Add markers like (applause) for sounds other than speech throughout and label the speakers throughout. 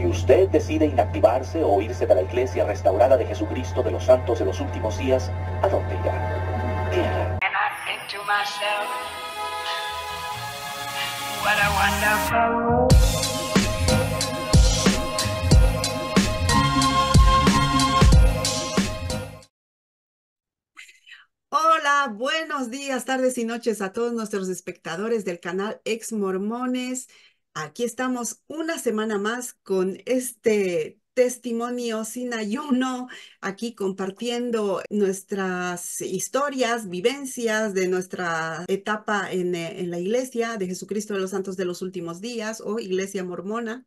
Speaker 1: Si usted decide inactivarse o irse de la iglesia restaurada de Jesucristo de los santos de los últimos días, ¿a dónde irá? ¿Qué Hola, buenos días, tardes y noches a todos nuestros espectadores del canal Ex Mormones. Aquí estamos una semana más con este testimonio sin ayuno, aquí compartiendo nuestras historias, vivencias de nuestra etapa eh, en, la iglesia de Jesucristo de los Santos de los Últimos Días o Iglesia Mormona.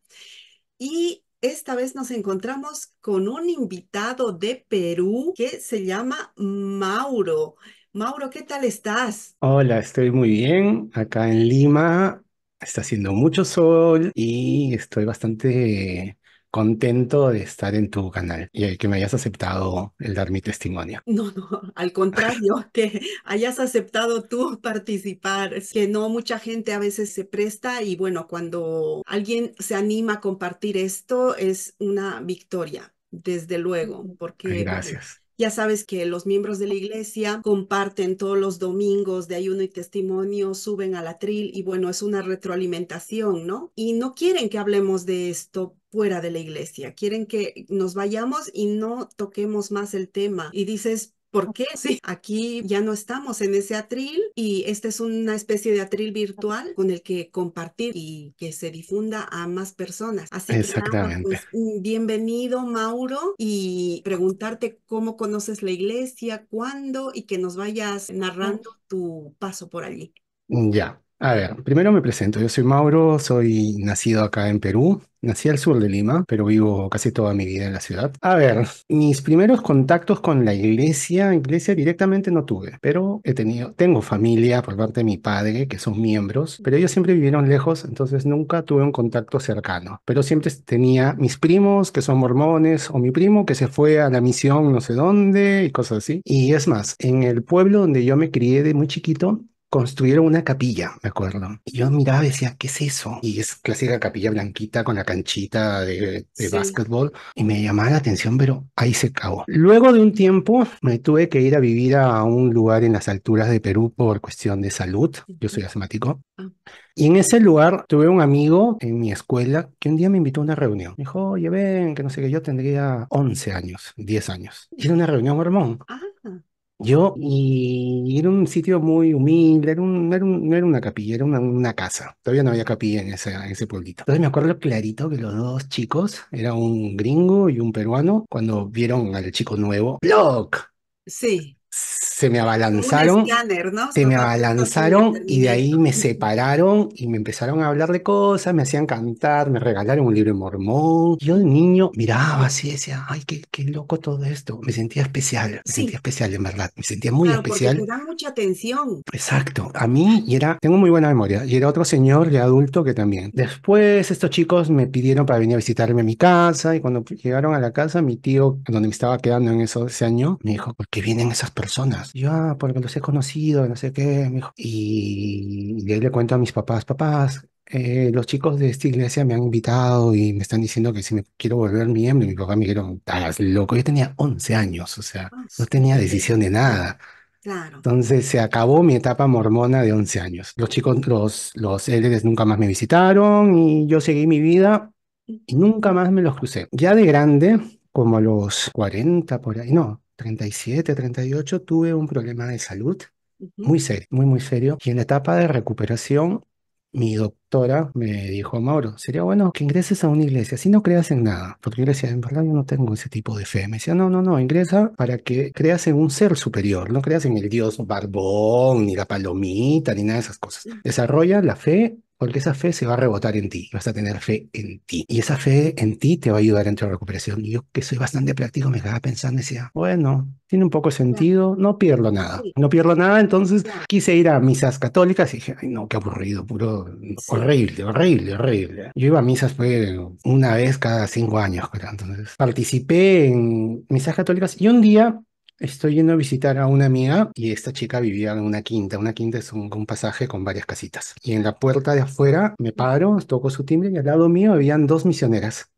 Speaker 1: Y esta vez nos encontramos con un invitado de Perú que se llama Mauro. Mauro, ¿qué tal estás?
Speaker 2: Hola, estoy muy bien acá en Lima Está haciendo mucho sol y estoy bastante contento de estar en tu canal y que me hayas aceptado el dar mi testimonio.
Speaker 1: No, no, al contrario, (laughs) que hayas aceptado tú participar, que no mucha gente a veces se presta y bueno, cuando alguien se anima a compartir esto es una victoria, desde luego, porque... Gracias. Ya sabes que los miembros de la iglesia comparten todos los domingos de ayuno y testimonio, suben al atril y bueno, es una retroalimentación, ¿no? Y no quieren que hablemos de esto fuera de la iglesia, quieren que nos vayamos y no toquemos más el tema. Y dices, ¿Por qué? Sí, aquí ya no estamos en ese atril y esta es una especie de atril virtual con el que compartir y que se difunda a más personas. Así Que, pues, mm, bienvenido, Mauro, y preguntarte cómo conoces la iglesia, cuándo y que nos vayas narrando tu paso por allí.
Speaker 2: Ya, a ver, primero me presento. Yo soy Mauro, soy nacido acá en Perú. Nací al sur de Lima, pero vivo casi toda mi vida en la ciudad. A ver, mis primeros contactos con la iglesia, iglesia directamente no tuve, pero he tenido, tengo familia por parte de mi padre, que son miembros, pero ellos siempre vivieron lejos, entonces nunca tuve un contacto cercano. Pero siempre tenía mis primos, que son mormones, o mi primo que se fue a la misión no sé dónde y cosas así. Y es más, en el pueblo donde yo me crié de muy chiquito, construyeron una capilla, me acuerdo. Y yo miraba y decía, ¿qué es eso? Y es clásica capilla blanquita con la canchita de, de básquetbol. Y me llamaba la atención, pero ahí se acabó. Luego de un tiempo me tuve que ir a vivir a un lugar en las alturas de Perú por cuestión de salud. Yo soy asmático. Ah. Y en ese lugar tuve un amigo en mi escuela que un día me invitó a una reunión. Me dijo, oye, ven, que no sé qué, yo tendría 11 años, 10 años. Y era una reunión mormón. Ah. Yo, y era un sitio muy humilde, era un, no era una capilla, era una, casa. Todavía no había capilla en ese, en ese pueblito. Entonces me acuerdo clarito que los dos chicos, era un gringo y un peruano, cuando vieron al chico nuevo, ¡Block! Sí se me abalanzaron, se me abalanzaron y de ahí me separaron y me empezaron a hablar de cosas, me hacían cantar, me regalaron un libro mormón. Yo de niño miraba así, decía, ay, qué, qué loco todo esto. Me sentía especial, me sentía especial en verdad, me sentía muy especial. Porque
Speaker 1: te dan mucha atención.
Speaker 2: Exacto, a mí y era, tengo muy buena memoria, y era otro señor de adulto que también. Después estos chicos me pidieron para venir a visitarme a mi casa y cuando llegaron a la casa, mi tío, donde me estaba quedando en eso, ese año, me dijo, ¿por qué vienen esas personas? yo, ah, porque los he conocido, no sé qué, Y, le cuento a mis papás, papás, eh, los chicos de esta iglesia me han invitado y me están diciendo que si me quiero volver miembro, y mi papá me dijeron, estás loco, yo tenía 11 años, o sea, ah, no tenía decisión de nada. Entonces se acabó mi etapa mormona de 11 años. Los chicos, los, los nunca más me visitaron y yo seguí mi vida y nunca más me los crucé. Ya de grande, como a los 40 por ahí, no, 37, 38, tuve un problema de salud muy serio, muy, muy serio. Y en la etapa de recuperación, mi doctora me dijo, Mauro, sería bueno que ingreses a una iglesia, si no creas en nada, porque yo decía, en verdad yo no tengo ese tipo de fe. Me decía, no, no, no, ingresa para que creas en un ser superior, no creas en el dios barbón, ni la palomita, ni nada de esas cosas. Mm. Desarrolla la fe porque esa fe se va a rebotar en ti, vas a tener fe en ti. Y esa fe en ti te va a ayudar en tu recuperación. Y yo que soy bastante práctico me quedaba pensando y decía, bueno, tiene un poco sentido, no pierdo nada. No pierdo nada, entonces quise ir a misas católicas y dije, ay no, qué aburrido, puro, horrible, horrible, horrible. Yo iba a misas fue una vez cada cinco años, Entonces participé en misas católicas y un día Estoy yendo a visitar a una amiga y esta chica vivía en una quinta. Una quinta es un, pasaje con varias casitas. Y en la puerta de afuera me paro, toco su timbre y al lado mío habían dos misioneras.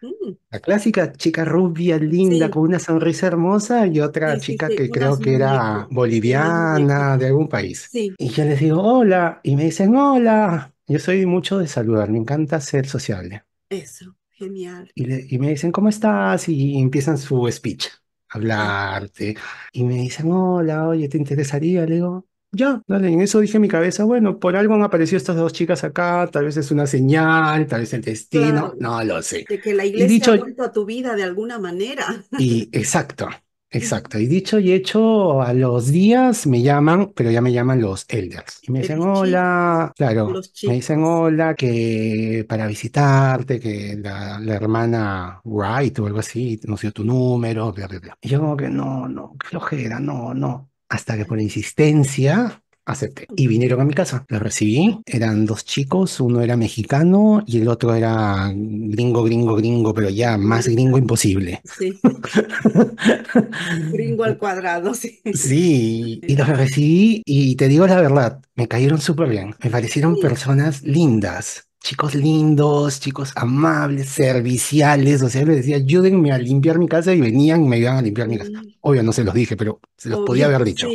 Speaker 2: Mm. La clásica chica rubia, linda, con una sonrisa hermosa y otra chica que creo que era boliviana, de algún país. Y yo les digo, hola, y me dicen, hola. Yo soy mucho de saludar, me encanta ser sociable.
Speaker 1: Eso, genial.
Speaker 2: Y, y me dicen, ¿cómo estás? Y empiezan su speech hablarte. Y me dicen, hola, oye, ¿te interesaría? Le digo, ya, dale, en eso dije en mi cabeza, bueno, por algo han aparecido estas dos chicas acá, tal vez es una señal, tal vez el destino, no lo sé. De
Speaker 1: que la iglesia ha vuelto a tu vida de alguna manera.
Speaker 2: Y exacto. Exacto, y dicho y hecho, a los días me llaman, pero ya me llaman los elders. Y me dicen, hola, claro, me dicen, hola, que para visitarte, que la, hermana Wright o algo así no sé tu número, bla, Y yo como que no, no, qué flojera, no, no. Hasta que por insistencia acepté. Y vinieron a mi casa, los recibí, eran dos chicos, uno era mexicano y el otro era gringo, gringo, gringo, pero ya más gringo imposible.
Speaker 1: Sí. (laughs) gringo al
Speaker 2: cuadrado, sí. Sí, y los recibí y te digo la verdad, me cayeron súper bien, me parecieron personas lindas chicos lindos, chicos amables, serviciales, o sea, les decía, ayúdenme a limpiar mi casa y venían y me ayudaban a limpiar mi casa. Obvio, no se los dije, pero se los podía haber dicho.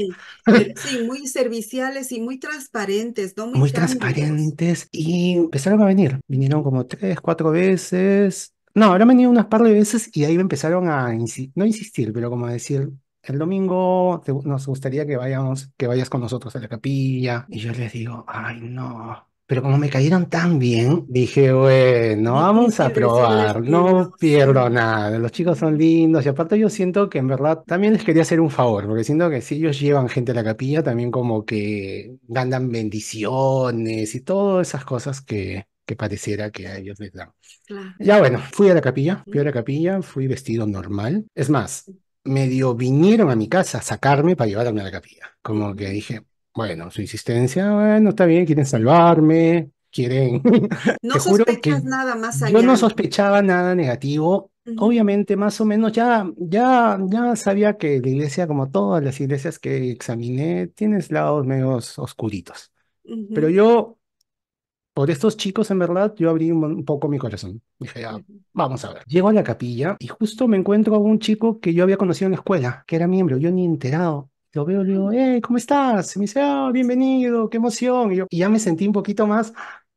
Speaker 1: (laughs) Sí, muy serviciales y muy transparentes,
Speaker 2: Muy, transparentes y empezaron a venir, vinieron como tres, cuatro veces. No, habrán venido unas par de veces y ahí me empezaron a, no insistir, pero como a decir, el domingo nos gustaría que vayamos, que vayas con nosotros a la capilla. Y yo les digo, ay, no, pero como me cayeron tan bien, dije, bueno, vamos a probar, no pierdo nada. Los chicos son lindos y aparte yo siento que en verdad también les quería hacer un favor, porque siento que si ellos llevan gente a la capilla, también como que dan bendiciones y todas esas cosas que, que pareciera que a ellos les dan. Ya bueno, fui a la capilla, fui a la capilla, fui vestido normal. Es más, medio vinieron a mi casa a sacarme para llevarme a la capilla. Como que dije, bueno, su insistencia, bueno, está bien, quieren salvarme, quieren... (laughs) No sospechas
Speaker 1: nada más allá. Yo no
Speaker 2: sospechaba nada negativo. Obviamente, más o menos, ya, ya, ya sabía que la iglesia, como todas las iglesias que examiné, tiene lados medio oscuritos. Pero yo, por estos chicos, en verdad, yo abrí un, poco mi corazón. Dije, ah, vamos a ver. Llego a la capilla y justo me encuentro a un chico que yo había conocido en la escuela, que era miembro, yo ni enterado lo veo, le digo, hey, ¿cómo estás? Y me dice, ah, bienvenido, qué emoción. Y yo, ya me sentí un poquito más,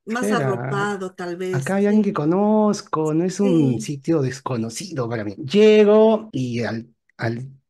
Speaker 2: Más arropado, tal vez. acá hay alguien que conozco, no es un sitio desconocido para mí. Llego y al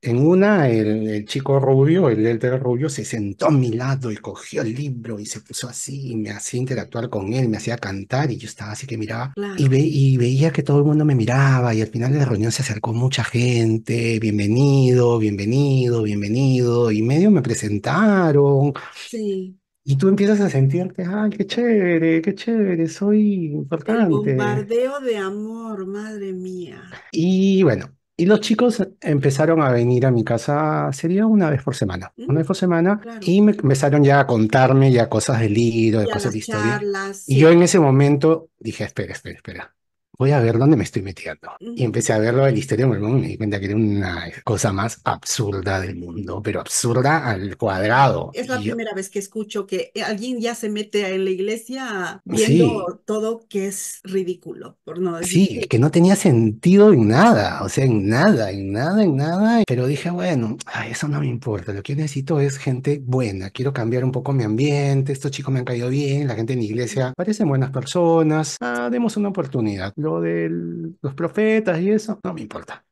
Speaker 2: en una, el, chico rubio, el del rubio, se sentó a mi lado y cogió el libro y se puso así y me hacía interactuar con él, me hacía cantar y yo estaba así que miraba y, veía que todo el mundo me miraba y al final de la reunión se acercó mucha gente, bienvenido, bienvenido, bienvenido y medio me presentaron. Sí. Y tú empiezas a sentirte, ay, qué chévere, qué chévere, soy importante. Un bombardeo
Speaker 1: de amor, madre mía.
Speaker 2: Y bueno, y los chicos empezaron a venir a mi casa, sería una vez por semana, una vez mm, por semana, y me empezaron ya a contarme ya cosas de libro, de cosas de historia. Y yo en ese momento dije, espera, espera, espera, voy a ver dónde me estoy metiendo. Y empecé a verlo en la historia y me di cuenta que era una cosa más absurda del mundo, pero absurda al cuadrado. Es la primera
Speaker 1: vez que escucho que eh, alguien ya se mete en la iglesia viendo todo que es ridículo, por no decir. Sí,
Speaker 2: que no tenía sentido en nada, o sea, en nada, en nada, en nada. Pero dije, bueno, a eso no me importa, lo que necesito es gente buena, quiero cambiar un poco mi ambiente, estos chicos me han caído bien, la gente en la iglesia parecen buenas personas, ah, demos una oportunidad de los profetas y eso, no me importa.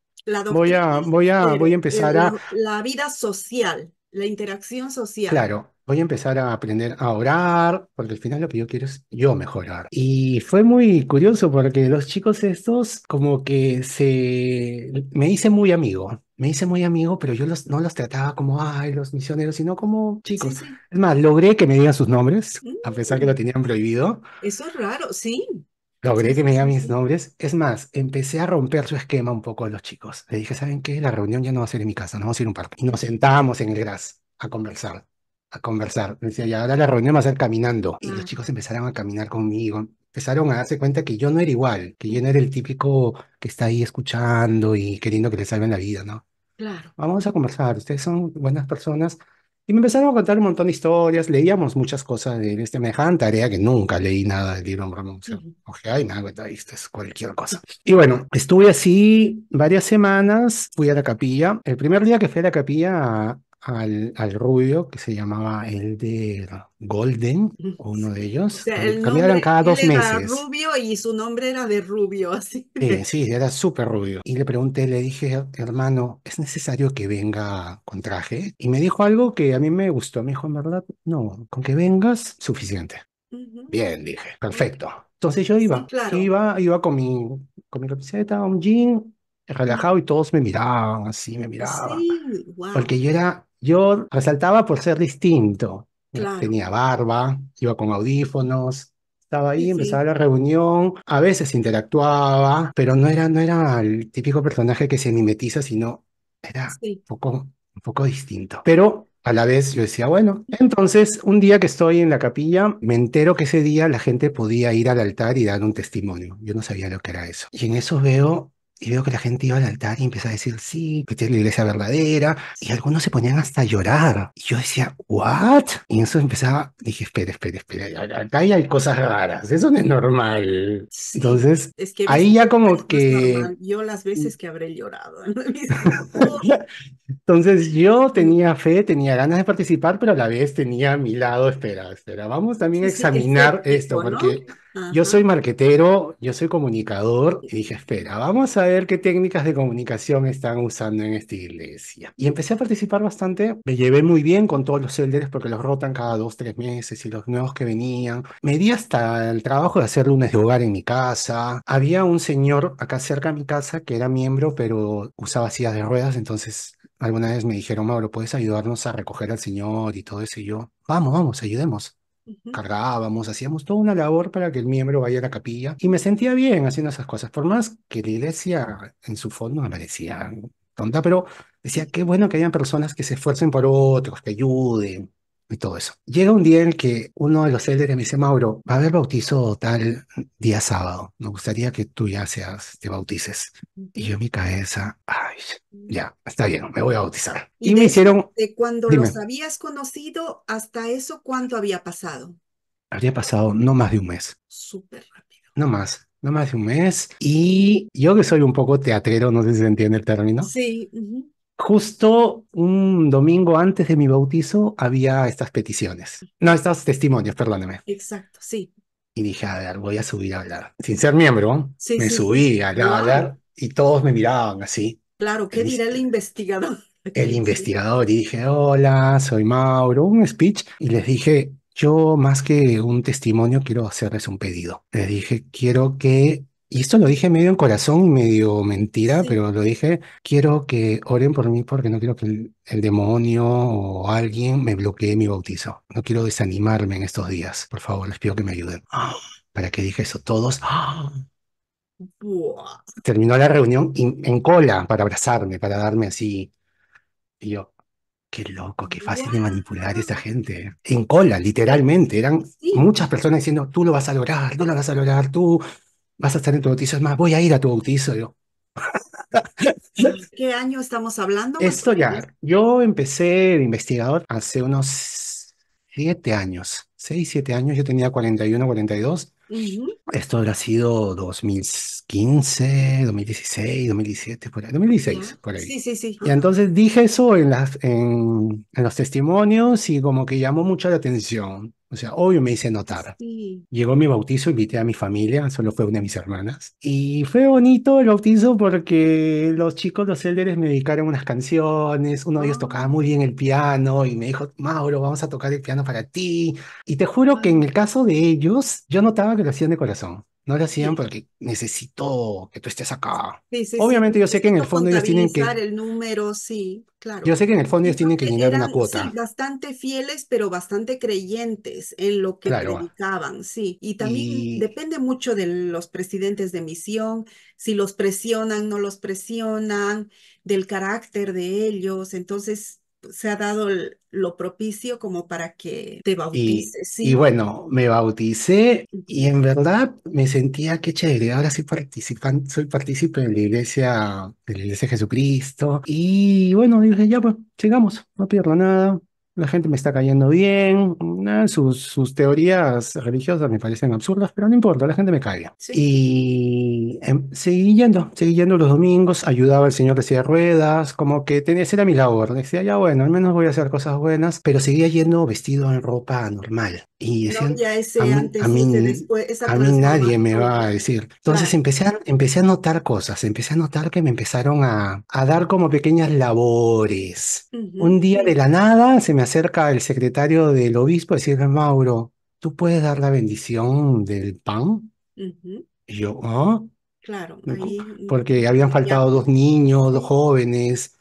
Speaker 2: voy a, voy a, voy a empezar a...
Speaker 1: La vida social, la interacción social. Claro,
Speaker 2: voy a empezar a aprender a orar, porque al final lo que yo quiero es yo mejorar. Y fue muy curioso porque los chicos estos como que se... me hice muy amigo. Me hice muy amigo, pero yo los, no los trataba como, ay, los misioneros, sino como chicos. Es más, logré que me digan sus nombres, a pesar que lo mm. tenían prohibido.
Speaker 1: Eso es raro, sí.
Speaker 2: Logré que me digan mis nombres. Es más, empecé a romper su esquema un poco a los chicos. Le dije, ¿saben qué? La reunión ya no va a ser en mi casa, no vamos a ir a un parque. Y nos sentábamos en el gras a conversar, a conversar. decía, y ahora la reunión va a ser caminando. Y los ah. chicos empezaron a caminar conmigo empezaron a darse cuenta que yo no era igual, que yo no era el típico que está ahí escuchando y queriendo que le salven la vida, ¿no? Claro. Vamos a conversar, ustedes son buenas personas, y me empezaron a contar un montón de historias, leíamos muchas cosas de este dejaban tarea que nunca leí nada del libro en broma. O sea, nada, esto es cualquier cosa. Y bueno, estuve así varias semanas, fui a la capilla. El primer día que fui a la capilla al, al, rubio que se llamaba el de Golden, uno de ellos. O sea, cada dos era meses.
Speaker 1: rubio y su nombre era de rubio, (laughs) así. Eh,
Speaker 2: sí, era súper rubio. Y le pregunté, le dije, hermano, ¿es necesario que venga con traje? Y me dijo algo que a mí me gustó. Me dijo, en verdad, no, con que vengas, suficiente. Bien, dije, perfecto. Entonces yo iba, iba, iba con mi, con mi camiseta, un jean, relajado y todos me miraban así, me miraban. Porque yo era yo resaltaba por ser distinto. Eh, tenía barba, iba con audífonos, estaba ahí, empezaba la reunión, a veces interactuaba, pero no era, no era el típico personaje que se mimetiza, sino era un, poco, un poco distinto. Pero a la vez yo decía, bueno, entonces un día que estoy en la capilla, me entero que ese día la gente podía ir al altar y dar un testimonio. Yo no sabía lo que era eso. Y en eso veo y veo que la gente iba al altar y empezaba a decir, sí, que es la iglesia verdadera, y algunos se ponían hasta a llorar. Y yo decía, ¿what? Y eso empezaba, dije, espera, espera, espera, acá ya hay cosas raras, eso no es normal. Entonces, ahí ya como que...
Speaker 1: Yo las veces que habré llorado. (laughs)
Speaker 2: Entonces yo tenía fe, tenía ganas de participar, pero a la vez tenía mi lado, espera, espera, vamos también a examinar esto, porque yo soy marquetero, yo soy comunicador, y dije, espera, vamos a ver qué técnicas de comunicación están usando en esta iglesia. Y empecé a participar bastante, me llevé muy bien con todos los elders porque los rotan cada dos, tres meses y los nuevos que venían. Me di hasta el trabajo de hacer lunes de hogar en mi casa. Había un señor acá cerca de mi casa que era miembro, pero usaba sillas de ruedas, entonces alguna vez me dijeron, Mauro, ¿puedes ayudarnos a recoger al Señor y todo eso? Y yo, vamos, vamos, ayudemos. Cargábamos, hacíamos toda una labor para que el miembro vaya a la capilla y me sentía bien haciendo esas cosas, por más que la iglesia en su fondo me parecía tonta, pero decía, qué bueno que hayan personas que se esfuercen por otros, que ayuden, y todo eso. Llega un día en que uno de los elders me dice, Mauro, va a haber bautizo tal día sábado. Me gustaría que tú ya seas, te bautices. Y yo en mi cabeza, ay, ya, está bien, me voy a bautizar. Y, me hicieron...
Speaker 1: De cuando los habías conocido hasta eso, ¿cuánto había pasado?
Speaker 2: Habría pasado no más de un mes.
Speaker 1: Súper rápido.
Speaker 2: No más no más de un mes. Y yo que soy un poco teatrero, no sé si se entiende el término. Sí. Justo un domingo antes de mi bautizo había estas peticiones. No, estos testimonios, perdóname. Exacto, sí. Y dije, a ver, voy a subir a hablar. Sin ser miembro, me subí a hablar, y todos me miraban así.
Speaker 1: Claro, ¿qué dirá el investigador? (laughs) El
Speaker 2: investigador, y dije, hola, soy Mauro, un speech, y les dije, yo más que un testimonio quiero hacerles un pedido. Les dije, quiero que y esto lo dije medio en corazón y medio mentira, pero lo dije, quiero que oren por mí porque no quiero que el, demonio o alguien me bloquee mi bautizo. No quiero desanimarme en estos días. Por favor, les pido que me ayuden. ¿Para qué dije eso? Todos. Terminó la reunión en cola para abrazarme, para darme así. Y yo, qué loco, qué fácil de manipular esta gente. En cola, literalmente. Eran muchas personas diciendo, tú lo vas a lograr, tú lo vas a lograr, tú vas a estar en tu bautizo. Es más, voy a ir a tu bautizo yo.
Speaker 1: ¿Qué año estamos hablando? Esto ya,
Speaker 2: yo empecé de investigador hace unos siete años, seis, siete años, yo tenía 41, 42. Esto habrá sido 2015, 2016, 2017, por ahí, 2016, por ahí. Sí, sí, sí. Y entonces dije eso en, las, en, en, los testimonios y como que llamó mucho la atención. O sea, obvio me hice notar. Llegó mi bautizo, invité a mi familia, solo fue una de mis hermanas. Y fue bonito el bautizo porque los chicos, los elders, me dedicaron unas canciones. Uno de ellos ah. tocaba muy bien el piano y me dijo, Mauro, vamos a tocar el piano para ti. Y te juro que en el caso de ellos, yo notaba que lo hacían de corazón. No lo hacían porque necesito que tú estés acá.
Speaker 1: Obviamente yo sé que en el fondo ellos tienen que... el número, sí, claro. Yo sé que en
Speaker 2: el fondo ellos tienen que llegar una cuota.
Speaker 1: bastante fieles, pero bastante creyentes en lo que predicaban, sí. Y también depende mucho de los presidentes de misión, si los presionan, no los presionan, del carácter de ellos. Entonces, se ha dado lo propicio como para que te bautices. Y, bueno,
Speaker 2: me bauticé y en verdad me sentía que chévere. Ahora sí participan, soy partícipe de la iglesia, de la iglesia de Jesucristo. Y bueno, dije, ya pues, llegamos, no pierdo nada la gente me está cayendo bien, sus, sus, teorías religiosas me parecen absurdas, pero no importa, la gente me cae Y em, seguí yendo, seguí yendo los domingos, ayudaba al señor de silla ruedas, como que tenía, era mi labor, decía, ya bueno, al menos voy a hacer cosas buenas, pero seguía yendo vestido en ropa normal. Y decían, a, mí, nadie me va a decir. Entonces empecé, a, empecé a notar cosas, empecé a notar que me empezaron a, a dar como pequeñas labores. Un día de la nada se me acerca el secretario del obispo a decirle, Mauro, ¿tú puedes dar la bendición del pan? Y yo, ¿ah?
Speaker 1: Claro. Mm, porque habían faltado dos niños, dos jóvenes.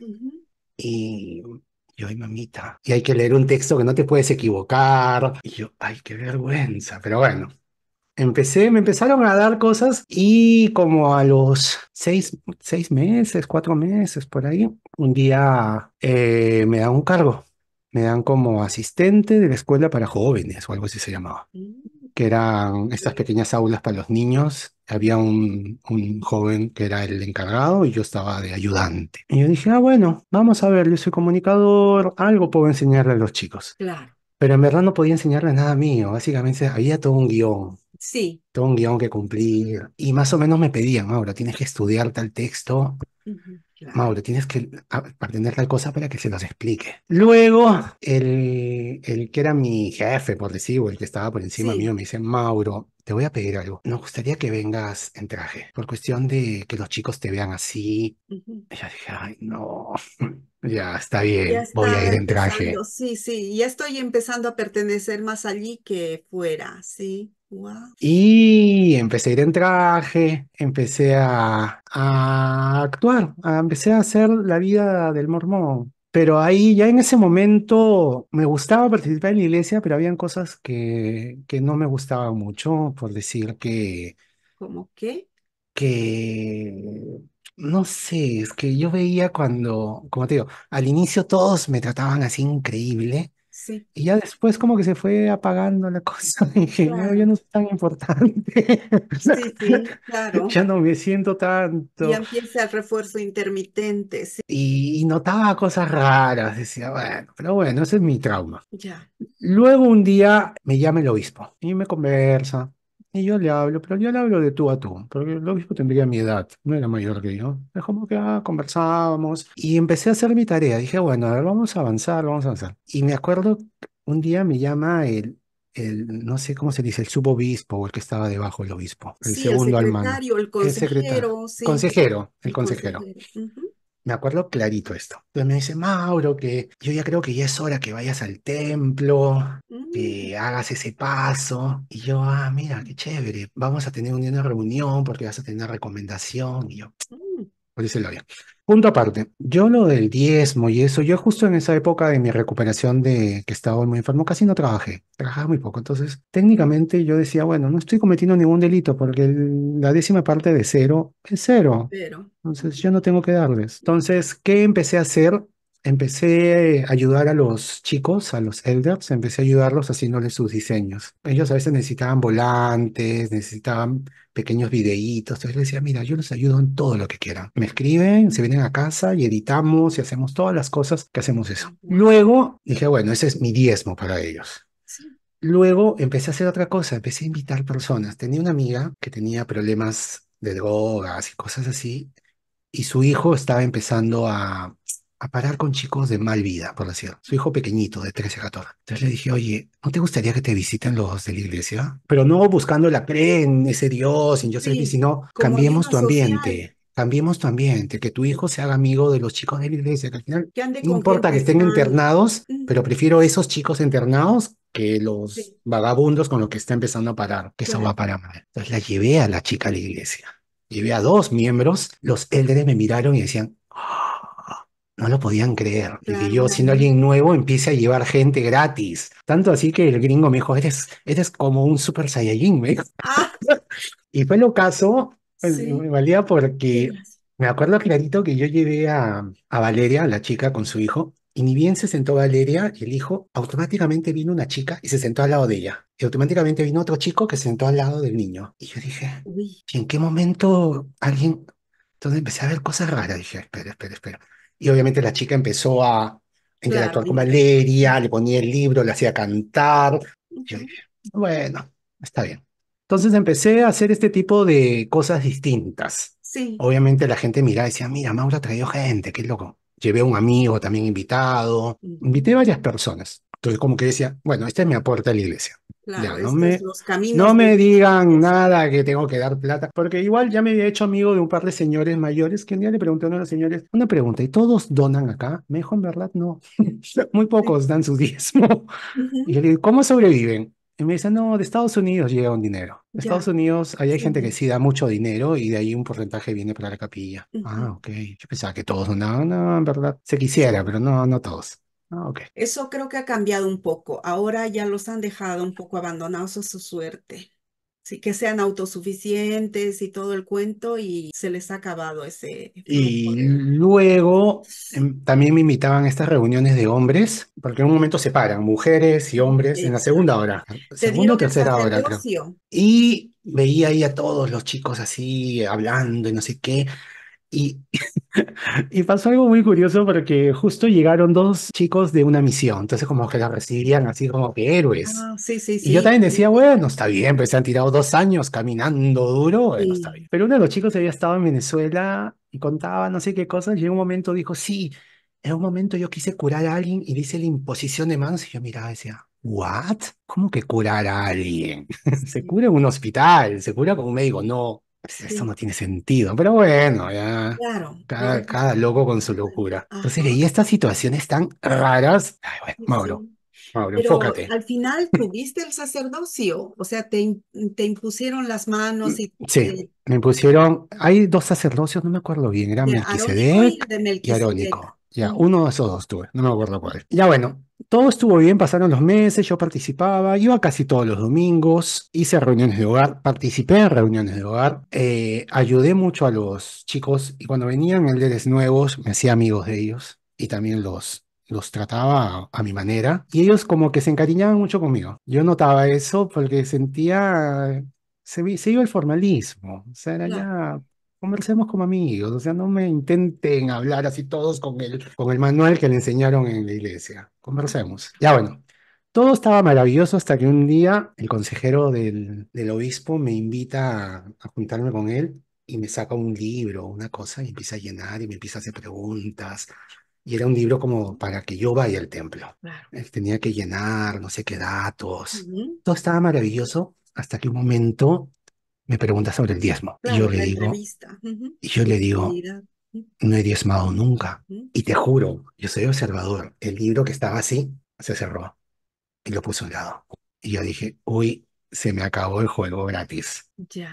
Speaker 2: Y yo, ay, mamita. Y hay que leer un texto que no te puedes equivocar. Y yo, ay, qué vergüenza. Pero bueno, empecé, me empezaron a dar cosas y como a los seis, seis meses, cuatro meses por ahí, un día eh, me da un cargo me dan como asistente de la escuela para jóvenes o algo así se llamaba, mm. que eran estas pequeñas aulas para los niños. Había un, un joven que era el encargado y yo estaba de ayudante. Y yo dije, ah, bueno, vamos a ver, yo soy comunicador, algo puedo enseñarle a los chicos. Claro. Pero en verdad no podía enseñarle nada mío, básicamente había todo un guión. Sí. Todo un guión que cumplir. Y más o menos me pedían, ahora tienes que estudiar tal texto, Mauro, tienes que ah, aprender la cosa para que se los explique. Luego, el, que era mi jefe, por decirlo, el que estaba por encima mío, me dice, Mauro, te voy a pedir algo. Nos gustaría que vengas en traje, por cuestión de que los chicos te vean así. y yo dije, ay, no. (laughs) Ya está bien, voy a ir en traje.
Speaker 1: Sí, sí, ya estoy empezando a pertenecer más allí que fuera, sí.
Speaker 2: Y empecé a ir en traje, empecé a, actuar, empecé a hacer la vida del mormón. Pero ahí ya en ese momento me gustaba participar en la iglesia, pero habían cosas que, que no me gustaban mucho, por decir que... ¿Cómo qué? Que... No sé, es que yo veía cuando, como te digo, al inicio todos me trataban así increíble y ya después como que se fue apagando la (laughs) cosa. dije, no, ya no soy tan importante. (laughs) Sí, sí, claro. Ya no me siento tanto. Ya
Speaker 1: empieza el refuerzo intermitente,
Speaker 2: Y, y notaba cosas raras. Decía, bueno, pero bueno, ese es mi trauma. Ya. Luego un día me llama el obispo y me conversa y yo le hablo, pero yo le hablo de tú a tú, porque el obispo tendría mi edad, no era mayor que yo. Es como que ah, conversábamos y empecé a hacer mi tarea. Dije, bueno, ahora vamos a avanzar, vamos a avanzar. Y me acuerdo, un día me llama el, el no sé cómo se dice, el subobispo o el que estaba debajo del obispo, el segundo al mando. El secretario, el consejero. El Consejero, el, consejero. Me acuerdo clarito esto. Entonces me dice, Mauro, que yo ya creo que ya es hora que vayas al templo, que mm. hagas ese paso. Y yo, ah, mira, qué chévere. Vamos a tener una reunión porque vas a tener recomendación. Y yo, mm. por eso lo Punto aparte, yo lo del diezmo y eso, yo justo en esa época de mi recuperación de que estaba muy enfermo, casi no trabajé, trabajaba muy poco. Entonces, técnicamente yo decía, bueno, no estoy cometiendo ningún delito porque la décima parte de cero es cero. Entonces, yo no tengo que darles. Entonces, ¿qué empecé a hacer? Empecé a ayudar a los chicos, a los elders, empecé a ayudarlos haciéndoles sus diseños. Ellos a veces necesitaban volantes, necesitaban pequeños videitos. Entonces les decía, mira, yo les ayudo en todo lo que quieran. Me escriben, se vienen a casa y editamos y hacemos todas las cosas que hacemos eso. Luego dije, bueno, ese es mi diezmo para ellos. Luego empecé a hacer otra cosa, empecé a invitar personas. Tenía una amiga que tenía problemas de drogas y cosas así, y su hijo estaba empezando a a parar con chicos de mal vida, por decirlo. Su hijo pequeñito, de 13 a 14. Entonces le dije, oye, ¿no te gustaría que te visiten los de la iglesia? Pero no buscando la creen en ese Dios, en Joseph, si sino cambiemos tu ambiente. cambiemos tu ambiente, que tu hijo se haga amigo de los chicos de la iglesia, que al final
Speaker 1: no importa que estén
Speaker 2: internados, pero prefiero esos chicos internados que los vagabundos con los que está empezando a parar, que eso va para mal. Entonces la llevé a la chica a la iglesia, llevé a dos miembros, los elders me miraron y decían, ¡Ah! no lo podían creer. Y que yo, siendo alguien nuevo, empiece a llevar gente gratis. Tanto así que el gringo me dijo, eres, eres como un super saiyajin, me dijo. Ah. (laughs) y fue lo caso, pues, me valía porque me acuerdo clarito que yo llevé a, a Valeria, la chica, con su hijo. Y ni bien se sentó Valeria, el hijo, automáticamente vino una chica y se sentó al lado de ella. Y automáticamente vino otro chico que se sentó al lado del niño. Y yo dije, Uy. ¿y en qué momento alguien... Entonces empecé a ver cosas raras. Dije, espera, espera, espera. Y obviamente la chica empezó a interactuar con Valeria, le ponía el libro, le hacía cantar. bueno, está bien. Entonces empecé a hacer este tipo de cosas distintas. Sí. Obviamente la gente miraba y decía, mira, Mauro ha traído gente, qué loco. Llevé a un amigo también invitado, invité a varias personas. Entonces, como que decía, bueno, este es mi a la iglesia. no, este me, no me digan nada que tengo que dar plata, porque igual ya me había hecho amigo de un par de señores mayores que un día le pregunté a uno de los señores, una pregunta, ¿y todos donan acá? Me dijo, en verdad, no, (laughs) muy pocos dan su diezmo. Y le digo, ¿cómo sobreviven? Y me dice, no, de Estados Unidos llega un dinero. De Estados Unidos, ahí hay gente que sí da mucho dinero y de ahí un porcentaje viene para la capilla. Ah, ok. Yo pensaba que todos donaban, no, en verdad. Se quisiera, pero no, no todos. Ah,
Speaker 1: Eso creo que ha cambiado un poco. Ahora ya los han dejado un poco abandonados a su suerte. Sí, que sean autosuficientes y todo el cuento y se les ha acabado ese...
Speaker 2: Y luego em, también me invitaban a estas reuniones de hombres, porque en un momento se paran, mujeres y hombres, en la segunda hora, segunda o tercera hora. Creo. Y veía ahí a todos los chicos así hablando y no sé qué. Y, pasó algo muy curioso porque justo llegaron dos chicos de una misión, entonces como que la recibían así como que héroes. Ah,
Speaker 1: y yo también decía,
Speaker 2: bueno, está bien, pues se han tirado dos años caminando duro, Pero uno de los chicos había estado en Venezuela y contaba no sé qué cosas y en un momento dijo, sí, en un momento yo quise curar a alguien y dice la imposición de manos y yo miraba y decía, ¿what? ¿Cómo que curar a alguien? (laughs) se cura en un hospital, se cura con un médico, no esto no tiene sentido, pero bueno, ya. cada, loco con su locura. Entonces, y estas situaciones tan raras. Mauro, pero enfócate. Al
Speaker 1: final tuviste el sacerdocio, o sea, te, impusieron las manos mm, y. Sí,
Speaker 2: me impusieron. Hay dos sacerdocios, no me acuerdo bien, era Melquisedec y Arónico. Ya, uno de esos dos tuve, no me acuerdo cuál. Ya bueno, todo estuvo bien, pasaron los meses, yo participaba, iba casi todos los domingos, hice reuniones de hogar, participé en reuniones de hogar, eh, ayudé mucho a los chicos y cuando venían líderes nuevos me hacía amigos de ellos y también los, los trataba a, mi manera y ellos como que se encariñaban mucho conmigo. Yo notaba eso porque sentía, se, se iba el formalismo, o sea, era ya conversemos como amigos, o sea, no me intenten hablar así todos con el, con el manual que le enseñaron en la iglesia, conversemos. Ya bueno, todo estaba maravilloso hasta que un día el consejero del, obispo me invita a, juntarme con él y me saca un libro, una cosa, y empieza a llenar y me empieza a hacer preguntas. Y era un libro como para que yo vaya al templo. tenía que llenar no sé qué datos. Todo estaba maravilloso hasta que un momento me pregunta sobre el diezmo. y yo le digo, y yo le digo, no he diezmado nunca. Y te juro, yo soy observador. El libro que estaba así se cerró y lo puso a un lado. Y yo dije, uy, se me acabó el juego gratis.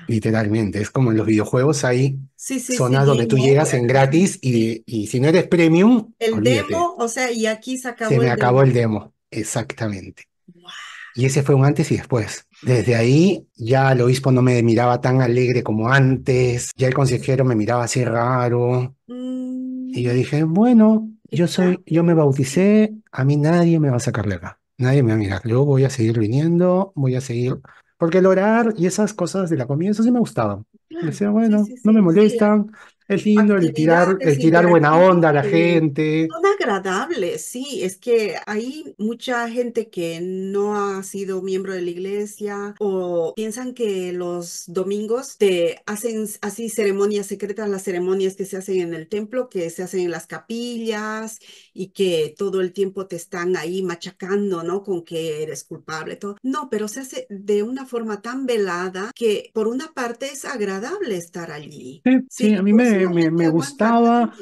Speaker 2: Literalmente, es como en los videojuegos ahí.
Speaker 1: sí, sí, donde tú llegas en
Speaker 2: gratis y, y, si no eres premium... El demo,
Speaker 1: o sea, y aquí se acabó. Se me acabó el
Speaker 2: demo, exactamente. Wow. Y ese fue un antes y después. Desde ahí ya el obispo no me miraba tan alegre como antes, ya el consejero me miraba así raro. Y yo dije, bueno, mm. yo soy, yo me bauticé, a mí nadie me va a sacar de acá, nadie me va a mirar. Yo voy a seguir viniendo, voy a seguir, porque el orar y esas cosas de la comida, eso sí me gustaban. Ah, decía, bueno, no me molestan, es lindo el tirar, el tirar buena onda a la gente. Son
Speaker 1: agradables, sí. Es que hay mucha gente que no ha sido miembro de la iglesia o piensan que los domingos te hacen así ceremonias secretas, las ceremonias que se hacen en el templo, que se hacen en las capillas y que todo el tiempo te están ahí machacando, ¿no? Con que eres culpable, todo. No, pero se hace de una forma tan velada que por una parte es agradable estar allí.
Speaker 2: sí a mí me, me, gustaba.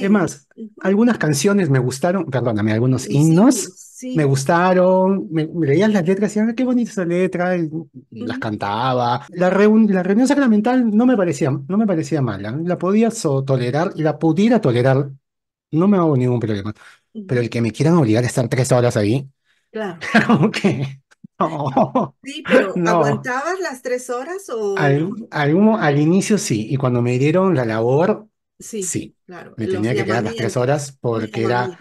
Speaker 2: Es más, algunas canciones me gustaron, perdóname, algunos himnos me gustaron, me, leían las letras y decían, qué bonita esa letra, las cantaba. La, la reunión sacramental no me parecía, no me parecía mala, la podía tolerar y la pudiera tolerar, no me hago ningún problema. Pero el que me quieran obligar a estar tres horas ahí,
Speaker 1: claro. (laughs) okay.
Speaker 2: (laughs) Sí, pero ¿aguantabas
Speaker 1: las tres horas o...? Al,
Speaker 2: al, inicio sí, y cuando me dieron la labor,
Speaker 1: Sí, claro. Me tenía que quedar las tres
Speaker 2: horas porque era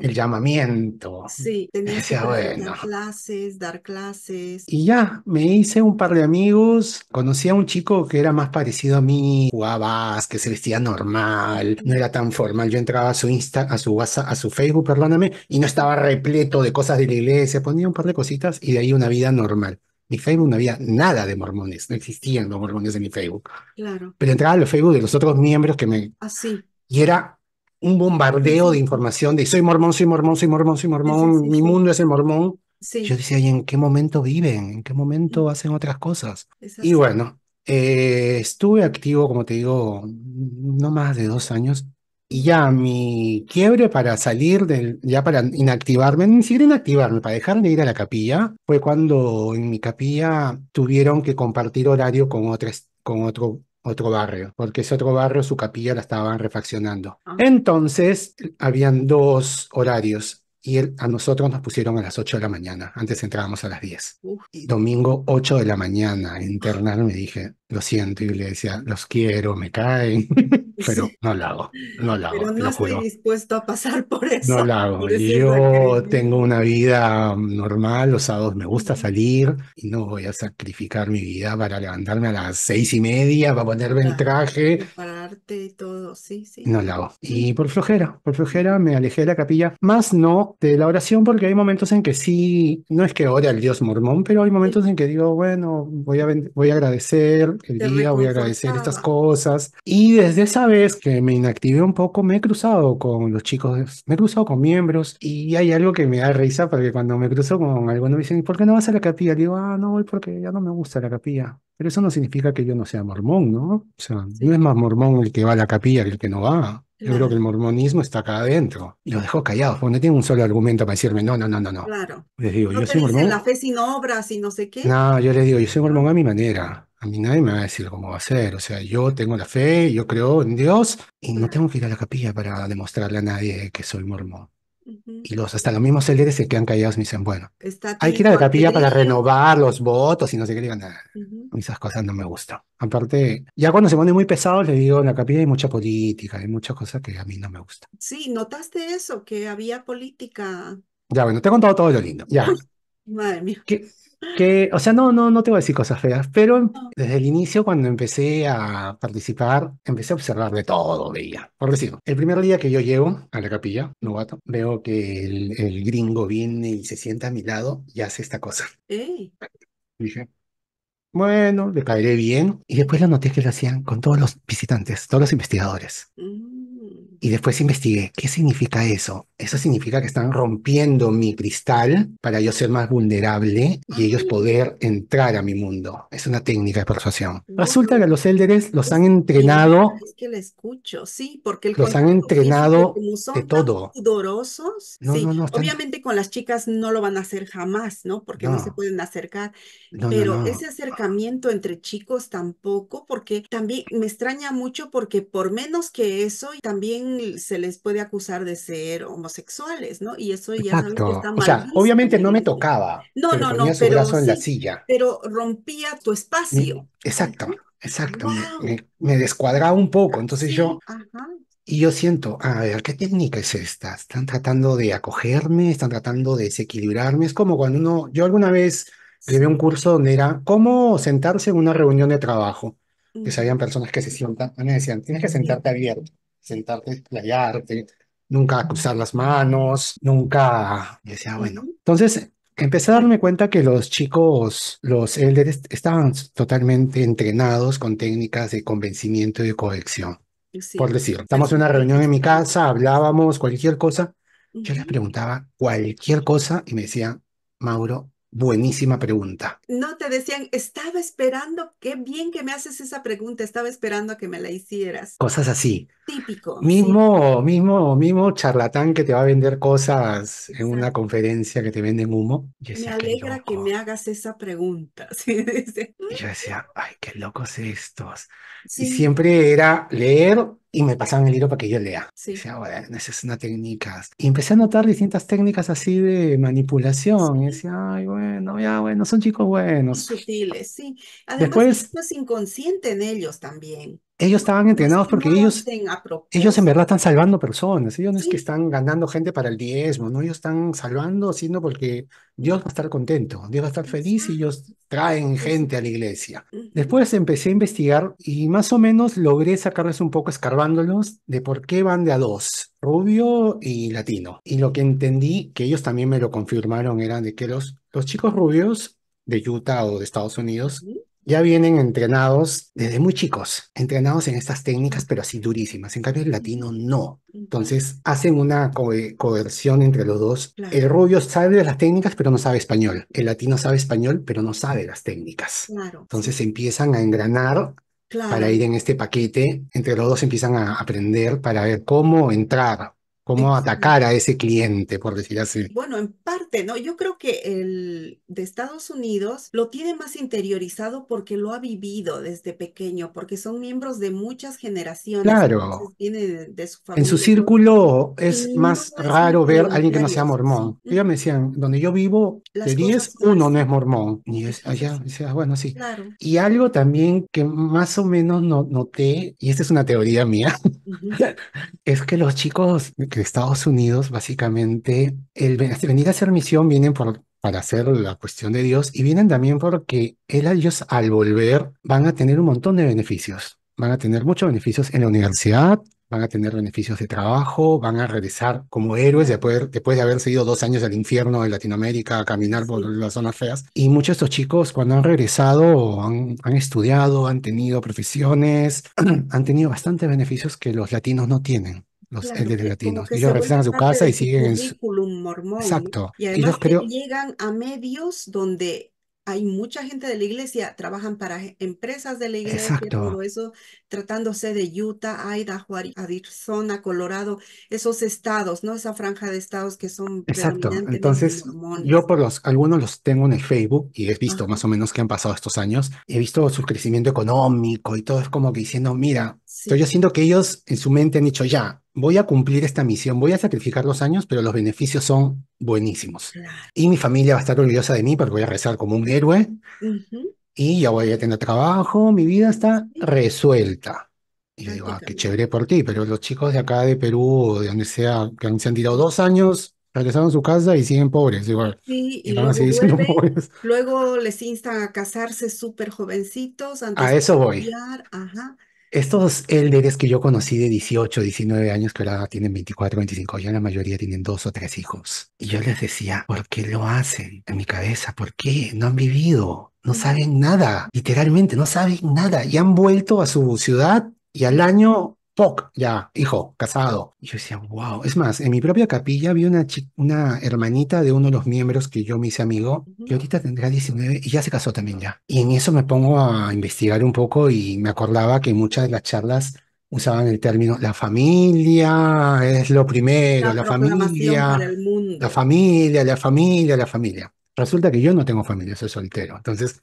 Speaker 2: el llamamiento. Sí,
Speaker 1: tenía (laughs) que dar clases, dar clases.
Speaker 2: Y ya, me hice un par de amigos. Conocí a un chico que era más parecido a mí, jugaba que se vestía normal, no era tan formal. Yo entraba a su Insta, a su WhatsApp, a su Facebook, perdóname, y no estaba repleto de cosas de la iglesia. Ponía un par de cositas y de ahí una vida normal. Mi Facebook no había nada de mormones, no existían los mormones en mi Facebook. Claro. Pero entraba a los Facebook de los otros miembros que me... Así. Ah, y era un bombardeo de información de soy mormón, soy mormón, soy mormón, soy mormón, mi mundo es el mormón. Yo decía, ¿y en qué momento viven? ¿En qué momento mm. hacen otras cosas? Y bueno, eh, estuve activo, como te digo, no más de dos años. Y ya mi quiebre para salir del, ya para inactivarme, ni siquiera inactivarme, para dejar de ir a la capilla, fue cuando en mi capilla tuvieron que compartir horario con otras, con otro otro barrio, porque ese otro barrio, su capilla la estaban refaccionando. Ah. Entonces, habían dos horarios y a nosotros nos pusieron a las 8 de la mañana, antes entrábamos a las 10. Y domingo 8 de la mañana, me dije, lo siento, y le decía, los quiero, me caen. (laughs) pero (laughs) no lo hago, no lo hago. no estoy
Speaker 1: dispuesto a pasar por eso. No lo hago. Yo
Speaker 2: tengo una vida normal, los sábados me gusta salir y no voy a sacrificar mi vida para levantarme a las seis y media, para ponerme el traje. arte
Speaker 1: y todo, sí, sí. No lo hago.
Speaker 2: Y por flojera, por flojera me alejé de la capilla, más no de la oración, porque hay momentos en que sí, no es que ore al Dios mormón, pero hay momentos en que digo, bueno, voy a, voy a agradecer el día, voy a agradecer estas cosas. Y desde esa vez que me inactivé un poco, me he cruzado con los chicos, me he cruzado con miembros y hay algo que me da risa porque cuando me cruzo con alguno me dicen, ¿por qué no vas a la capilla? Le digo, ah, no voy porque ya no me gusta la capilla. Pero eso no significa que yo no sea mormón, ¿no? O sea, no es más mormón el que va a la capilla que el que no va. Yo creo que el mormonismo está acá adentro. Y lo dejo callado, porque no tiene un solo argumento para decirme, no, no, no, no, no. Claro. digo, yo soy mormón. la
Speaker 1: fe sin obras y no sé qué. No,
Speaker 2: yo les digo, yo soy mormón a mi manera. A mí nadie me va a decir cómo va a ser. O sea, yo tengo la fe, yo creo en Dios y no tengo que ir a la capilla para demostrarle a nadie que soy mormón. Y los, hasta los mismos líderes se quedan callados y me dicen, bueno, hay que ir a la capilla para renovar los votos y no sé qué, digan nada. Esas cosas no me gustan. Aparte, ya cuando se pone muy pesado, le digo, en la capilla hay mucha política, hay muchas cosas que a mí no me gustan.
Speaker 1: Sí, notaste eso, que había política.
Speaker 2: Ya, bueno, te he contado todo lo lindo. Ya. (laughs) Madre mía. Que, o sea, no, no, no te voy a decir cosas feas, pero desde el inicio, cuando empecé a participar, empecé a observar de todo, veía. Por decirlo, el primer día que yo llego a la capilla, novato, veo que el, gringo viene y se sienta a mi lado y hace esta cosa. Dije, bueno, le caeré bien. Y después lo noté que lo hacían con todos los visitantes, todos los investigadores. Mm. Y después investigué, ¿qué significa eso? Eso significa que están rompiendo mi cristal para yo ser más vulnerable y ellos poder entrar a mi mundo. Es una técnica de persuasión. Resulta que los élderes los han entrenado.
Speaker 1: Es que le escucho, sí, porque los han entrenado de todo. Pudorosos. Obviamente con las chicas no lo van a hacer jamás, ¿no? Porque no, se pueden acercar. Pero ese acercamiento entre chicos tampoco, porque también me extraña mucho porque por menos que eso y también se les puede acusar de ser homosexuales, ¿no? Y eso ya está mal. O sea,
Speaker 2: obviamente no me tocaba. No, no, pero, brazo en la silla.
Speaker 1: pero rompía tu espacio. Mm,
Speaker 2: exacto, exacto. Me, descuadraba un poco. Entonces yo. Y yo siento, a ver, ¿qué técnica es esta? ¿Están tratando de acogerme? ¿Están tratando de desequilibrarme? Es como cuando uno, yo alguna vez llevé un curso donde era cómo sentarse en una reunión de trabajo, que mm. sabían personas que se sientan, me decían, tienes que sentarte abierto sentarte playarte, nunca cruzar las manos, nunca decía, bueno. Entonces empecé a darme cuenta que los chicos, los elders, estaban totalmente entrenados con técnicas de convencimiento y de cohección. Por decir, estamos en una reunión en mi casa, hablábamos cualquier cosa. Yo les preguntaba cualquier cosa y me decían, Mauro, Buenísima pregunta.
Speaker 1: No te decían, estaba esperando, qué bien que me haces esa pregunta, estaba esperando a que me la hicieras.
Speaker 2: Cosas así. Típico. Mismo, mismo, mismo charlatán que te va a vender cosas en una conferencia que te venden humo. me
Speaker 1: alegra que me hagas esa pregunta. (laughs)
Speaker 2: Y yo decía, ay, qué locos estos. Y siempre era leer y me pasaban el libro para que yo lea. Decía, bueno, esas son técnicas. Y empecé a notar distintas técnicas así de manipulación. Y decía, ay, bueno, ya, bueno, son chicos buenos.
Speaker 1: Sutiles, sí. Además, Después... esto es inconsciente en ellos también
Speaker 2: ellos estaban entrenados pues, porque ellos, ellos en verdad están salvando personas, ellos no es que están ganando gente para el diezmo, no ellos están salvando, sino porque Dios va a estar contento, Dios va a estar feliz y ellos traen pues gente a la iglesia. Después empecé a investigar y más o menos logré sacarles un poco escarbándolos de por qué van de a dos, rubio y latino. Y lo que entendí, que ellos también me lo confirmaron, era de que los, los chicos rubios de Utah o de Estados Unidos ya vienen entrenados desde muy chicos, entrenados en estas técnicas, pero así durísimas. En cambio, el latino no. Entonces, hacen una coerción entre los dos. El rubio sabe las técnicas, pero no sabe español. El latino sabe español, pero no sabe las técnicas. Entonces, Entonces, empiezan a engranar para ir en este paquete. Entre los dos empiezan a aprender para ver cómo entrar, cómo atacar a ese cliente, por decir así.
Speaker 1: Bueno, en parte, ¿no? Yo creo que el de Estados Unidos lo tiene más interiorizado porque lo ha vivido desde pequeño, porque son miembros de muchas generaciones. Claro. de su familia. En su
Speaker 2: círculo es más raro ver a alguien que no sea mormón. Ella me decían, donde yo vivo, de 10, uno no es mormón. Y es allá, bueno, sí. Y algo también que más o menos noté, y esta es una teoría mía,
Speaker 1: (laughs)
Speaker 2: es que los chicos que Estados Unidos básicamente, el este, venir a hacer misión vienen por, para hacer la cuestión de Dios y vienen también porque él, ellos al volver van a tener un montón de beneficios. Van a tener muchos beneficios en la universidad, van a tener beneficios de trabajo, van a regresar como héroes después de haber seguido dos años al infierno en Latinoamérica, a caminar por las zonas feas. Y muchos de estos chicos cuando han regresado han, han estudiado, han tenido profesiones, (clears throat) han tenido bastantes beneficios que los latinos no tienen los latinos. Ellos regresan a su casa y siguen en su...
Speaker 1: Exacto. Y además ellos llegan a medios donde hay mucha gente de la iglesia, trabajan para empresas de la iglesia, Exacto. eso, tratándose de Utah, Idaho, Arizona, Colorado, esos estados, ¿no? Esa franja de estados que son. Exacto. Entonces, yo
Speaker 2: por los, algunos los tengo en el Facebook y he visto más o menos que han pasado estos años, he visto su crecimiento económico y todo es como que diciendo, mira, estoy yo siento que ellos en su mente han dicho, ya, voy a cumplir esta misión, voy a sacrificar los años, pero los beneficios son buenísimos. Y mi familia va a estar orgullosa de mí porque voy a rezar como un héroe y ya voy a tener trabajo, mi vida está resuelta. Y yo digo, qué ah, chévere por ti, pero los chicos de acá de Perú, de donde sea, que se han tirado dos años, regresaron a su casa y siguen pobres, igual.
Speaker 1: Sí, y, van luego a seguir siendo pobres. Luego les instan a casarse súper jovencitos a eso voy. Ajá.
Speaker 2: Estos élderes que yo conocí de 18, 19 años, que ahora tienen 24, 25, ya la mayoría tienen dos o tres hijos. Y yo les decía, ¿por qué lo hacen? En mi cabeza, ¿por qué? No han vivido, no saben nada, literalmente, no saben nada. Y han vuelto a su ciudad y al año Poc, ya, hijo, casado. Y yo decía, wow. Es más, en mi propia capilla vi una, una hermanita de uno de los miembros que yo me hice amigo, que ahorita tendrá 19 y ya se casó también ya. Y en eso me pongo a investigar un poco y me acordaba que muchas de las charlas usaban el término la familia es lo primero, la, familia, la familia, la familia, la familia. Resulta que yo no tengo familia, soy soltero. Entonces,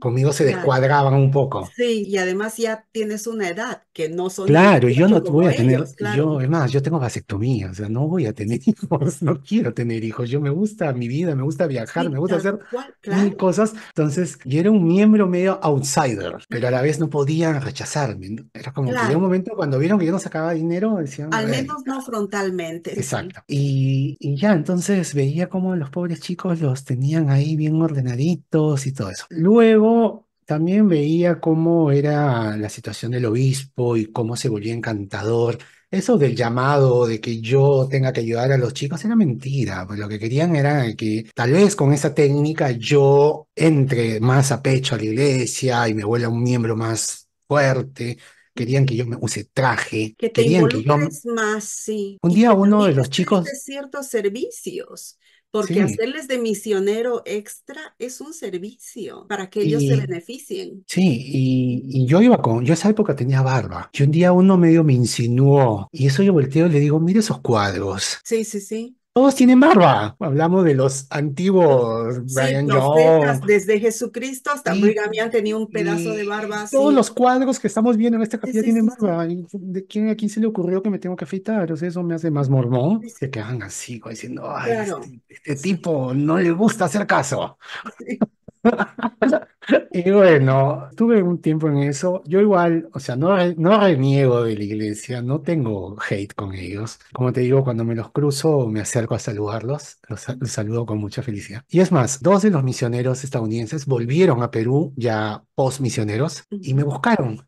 Speaker 2: conmigo se descuadraban un poco.
Speaker 1: Sí, y además ya tienes una edad que no soy. Claro, yo no voy a tener.
Speaker 2: Yo, además, yo tengo vasectomía, o sea, no voy a tener (laughs) hijos, no quiero tener hijos. Yo me gusta mi vida, me gusta viajar, me gusta hacer mil cosas. Entonces, yo era un miembro medio outsider, pero a la vez no podían rechazarme. Era como que de un momento cuando vieron que yo no sacaba dinero, decían. Al menos
Speaker 1: no frontalmente. Exacto.
Speaker 2: Y, y ya, entonces veía cómo los pobres chicos los tenían ahí bien ordenaditos y todo eso. Luego también veía cómo era la situación del obispo y cómo se volvía encantador. Eso del llamado de que yo tenga que ayudar a los chicos era mentira, pues lo que querían era que tal vez con esa técnica yo entre más a pecho a la iglesia y me vuelva un miembro más fuerte querían que yo me use traje, que querían que yo
Speaker 1: más, sí.
Speaker 2: Un día uno de los chicos
Speaker 1: ciertos servicios porque hacerles de misionero extra es un servicio para que ellos se beneficien.
Speaker 2: Sí, y, y, yo iba con, yo esa época tenía barba, y un día uno medio me insinuó, y eso yo volteo y le digo, mire esos cuadros.
Speaker 1: Sí, sí, sí.
Speaker 2: Todos tienen barba. Hablamos de los antiguos
Speaker 1: Desde Jesucristo hasta gamián tenía un pedazo de barba. Todos los
Speaker 2: cuadros que estamos viendo en esta capilla tienen barba. ¿De quién a quién se le ocurrió que me tengo que afeitar? O eso me hace más mormón. Se quedan así, diciendo, Ay, este, este tipo no le gusta hacer caso. (laughs) (laughs) Y bueno, tuve un tiempo en eso. Yo igual, o sea, no, no reniego de la iglesia, no tengo hate con ellos. Como te digo, cuando me los cruzo, me acerco a saludarlos, los, saludo con mucha felicidad. Y es más, dos de los misioneros estadounidenses volvieron a Perú ya post misioneros y me buscaron.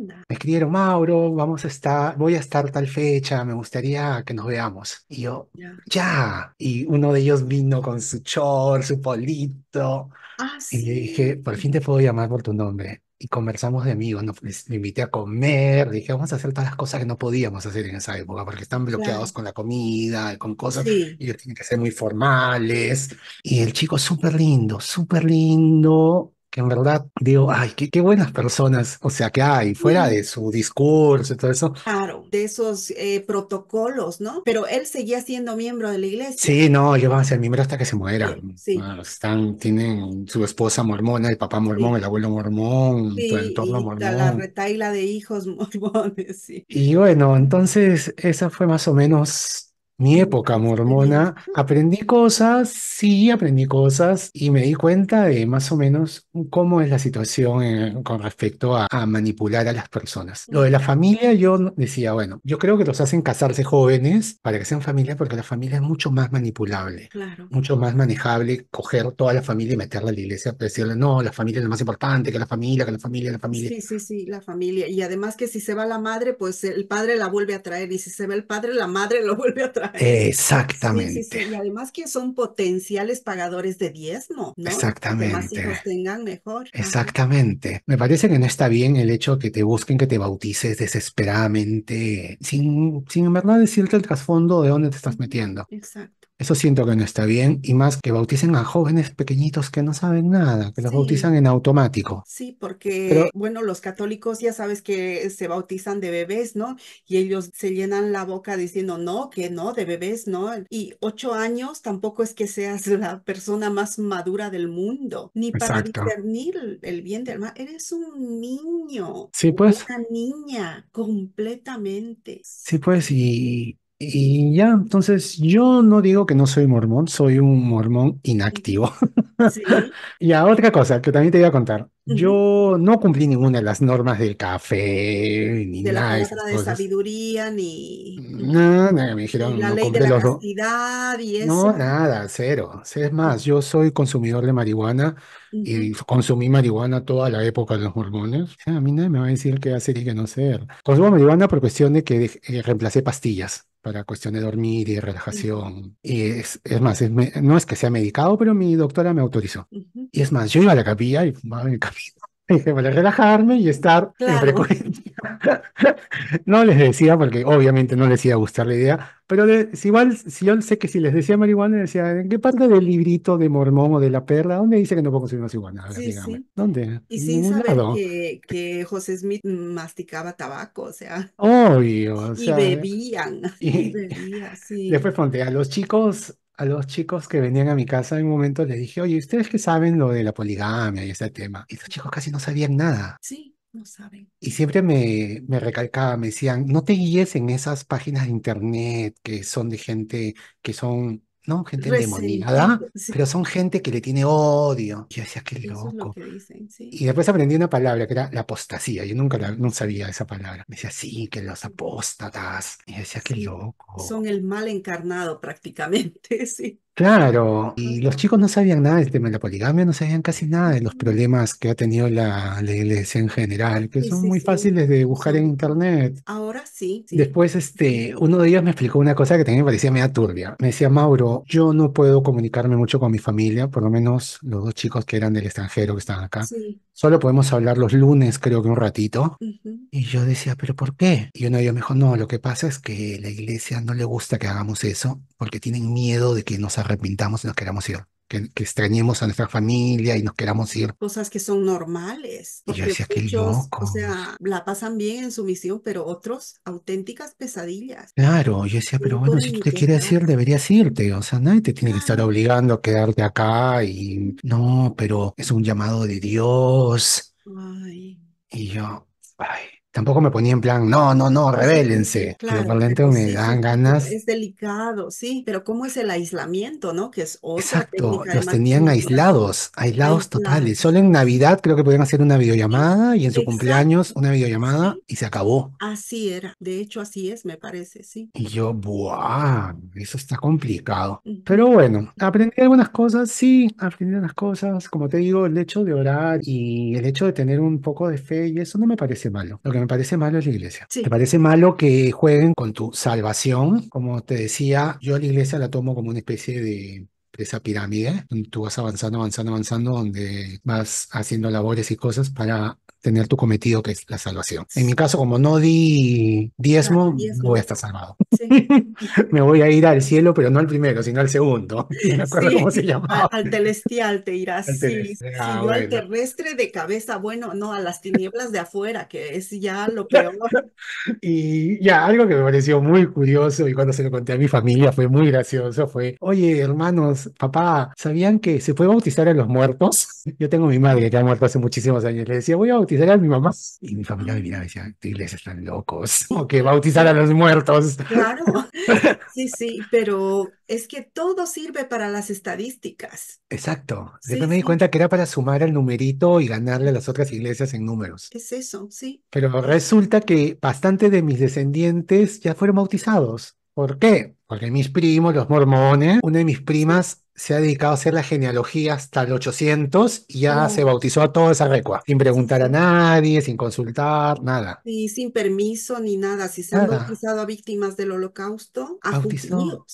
Speaker 2: Me escribieron, Mauro, vamos a estar, voy a estar tal fecha, me gustaría que nos veamos. Y yo, ya. Y uno de ellos vino con su chor, su polito, Ah, y le dije, por fin te puedo llamar por tu nombre. Y conversamos de amigos, nos, me invité a comer, dije, vamos a hacer todas las cosas que no podíamos hacer en esa época, porque están bloqueados con la comida, con cosas, y tienen que ser muy formales. Y el chico súper lindo, súper lindo, en verdad digo, ay, qué, buenas personas, o sea, que hay, fuera de su discurso y todo eso.
Speaker 1: Claro, de esos eh, protocolos, ¿no? Pero él seguía siendo miembro de la iglesia.
Speaker 2: Sí, no, yo van a ser miembro hasta que se muera. Sí. Ah, están, tienen su esposa mormona, el papá mormón, el abuelo mormón, todo el entorno y La
Speaker 1: retaila de hijos (laughs) mormones, sí.
Speaker 2: Y bueno, entonces esa fue más o menos mi época mormona, aprendí cosas, sí, aprendí cosas y me di cuenta de más o menos cómo es la situación con respecto a, manipular a las personas. Lo de la familia, yo decía, bueno, yo creo que los hacen casarse jóvenes para que sean familia porque la familia es mucho más manipulable, mucho más manejable coger toda la familia y meterla a la iglesia, pues, decirle, no, la familia es lo más importante, que la familia, que la familia, la familia. Sí,
Speaker 1: sí, sí, la familia. Y además que si se va la madre, pues el padre la vuelve a traer y si se ve el padre, la madre lo vuelve a traer.
Speaker 2: Exactamente.
Speaker 1: Y además que son potenciales pagadores de diezmo, ¿no? Exactamente. Que más hijos tengan mejor.
Speaker 2: Exactamente. Me parece que no está bien el hecho que te busquen que te bautices desesperadamente, sin, sin en verdad decirte el trasfondo de dónde te estás metiendo. Exacto. Eso siento que no está bien, y más que bauticen a jóvenes pequeñitos que no saben nada, que los bautizan en automático.
Speaker 1: Sí, porque, bueno, los católicos ya sabes que se bautizan de bebés, ¿no? Y ellos se llenan la boca diciendo, no, que no, de bebés, ¿no? Y ocho años tampoco es que seas (laughs) la persona más madura del mundo, ni para discernir el bien del mal. Eres un niño. Sí, pues. Una niña, completamente.
Speaker 2: Sí, pues, y y ya, entonces yo no digo que no soy mormón, soy un mormón inactivo. (laughs) y a otra cosa que también te iba a contar. Yo no cumplí ninguna de las normas del café, ni nada. de la cosas. de
Speaker 1: sabiduría, ni.
Speaker 2: Nada, nada me dijeron. La ley de la los...
Speaker 1: castidad y eso. No, nada,
Speaker 2: cero. Es más, yo soy consumidor de marihuana y consumí marihuana toda la época de los mormones. A mí nadie me va a decir qué hacer y qué no hacer. Consumo marihuana por cuestión de que eh, reemplacé pastillas para cuestión de dormir y relajación. Y es, es más, no es que sea medicado, pero mi doctora me autorizó. Y es más, yo iba a la capilla y fumaba Dije, vale relajarme y estar entre en (laughs) no les decía, porque obviamente no les iba a gustar la idea, pero igual, si yo sé que si les decía marihuana, decía, ¿en qué parte del librito de Mormón o de la perla? ¿Dónde dice que no puedo consumir marihuana? ¿Dónde? Y sin saber
Speaker 1: que, que José Smith masticaba tabaco, o sea.
Speaker 2: Obvio. O y bebían. (laughs) Y, Después ponte, a los chicos a los chicos que venían a mi casa en un momento les dije, oye, ¿ustedes qué saben lo de la poligamia y ese tema? Y los chicos casi no sabían nada. Sí.
Speaker 1: No saben.
Speaker 2: Y siempre me, me recalcaba, me decían, no te guíes en esas páginas de internet que son de gente, que son ¿no? Gente endemoniada, pero son gente que le tiene odio. Yo decía, qué loco. Y después aprendí una palabra que era la apostasía. Yo nunca la, no sabía esa palabra. Me decía, sí, que los apóstatas. Y yo decía, qué loco.
Speaker 1: Son el mal encarnado prácticamente, (laughs) sí.
Speaker 2: Claro, y los chicos no sabían nada del tema de la poligamia, no sabían casi nada de los problemas que ha tenido la, iglesia en general, que son muy fáciles de buscar en internet.
Speaker 1: Ahora sí, Después,
Speaker 2: este, uno de ellos me explicó una cosa que también me parecía media turbia. Me decía, Mauro, yo no puedo comunicarme mucho con mi familia, por lo menos los dos chicos que eran del extranjero que están acá. Solo podemos hablar los lunes, creo que un ratito. Y yo decía, ¿pero por qué? Y uno de ellos me dijo, no, lo que pasa es que la iglesia no le gusta que hagamos eso porque tienen miedo de que nos arrepintamos y nos queramos ir. Que, extrañemos a nuestra familia y nos queramos ir.
Speaker 1: Cosas que son normales. yo decía, que loco. O sea, la pasan bien en su misión, pero otros, auténticas pesadillas.
Speaker 2: Claro, yo decía, pero bueno, si tú te quieres ir, deberías irte. O sea, nadie te tiene que estar obligando a quedarte acá y no, pero es un llamado de Dios. Ay. Y yo, ay tampoco me ponía en plan, no, no, no, rebelense. Claro, pero me dan ganas.
Speaker 1: Es delicado, sí, pero ¿cómo es el aislamiento, no? Que es otra Exacto, los tenían
Speaker 2: aislados, aislados totales. Solo en Navidad creo que podían hacer una videollamada y en su cumpleaños una videollamada y se acabó.
Speaker 1: Así era, de hecho así es, me parece, sí.
Speaker 2: Y yo, ¡buah! Eso está complicado. Pero bueno, aprendí algunas cosas, sí, aprendí algunas cosas. Como te digo, el hecho de orar y el hecho de tener un poco de fe y eso no me parece malo. Lo que me parece malo es la iglesia. te parece malo que jueguen con tu salvación. Como te decía, yo la iglesia la tomo como una especie de esa pirámide, donde tú vas avanzando, avanzando, avanzando, donde vas haciendo labores y cosas para tener tu cometido, que es la salvación. En mi caso, como no di diezmo, voy a estar salvado. Sí. (laughs) me voy a ir al cielo, pero no al primero, sino al segundo. (laughs) me acuerdo cómo se llamaba. Al
Speaker 1: celestial te irás. Al sí, ah, al terrestre de cabeza, bueno, no, a las tinieblas de afuera, que es ya lo (laughs) peor.
Speaker 2: y ya, algo que me pareció muy curioso y cuando se lo conté a mi familia fue muy gracioso, fue, oye, hermanos, papá, ¿sabían que se puede bautizar a los muertos? Yo tengo mi madre que ha muerto hace muchísimos años, le decía, voy a bautizar a mi mamá. Y mi familia me miraba y decía, les están locos, o que bautizar a los muertos
Speaker 1: claro. (laughs) Sí, sí, pero es que todo sirve para las estadísticas.
Speaker 2: Exacto. Después me di cuenta que era para sumar el numerito y ganarle a las otras iglesias en números.
Speaker 1: Es eso, sí.
Speaker 2: Pero resulta que bastante de mis descendientes ya fueron bautizados. ¿Por qué? Porque mis primos, los mormones, una de mis primas se ha dedicado a hacer la genealogía hasta el 800 y ya oh. se bautizó a toda esa recua, sin preguntar a nadie, sin consultar, nada.
Speaker 1: Y sin permiso ni nada. Si se han bautizado a víctimas del holocausto, a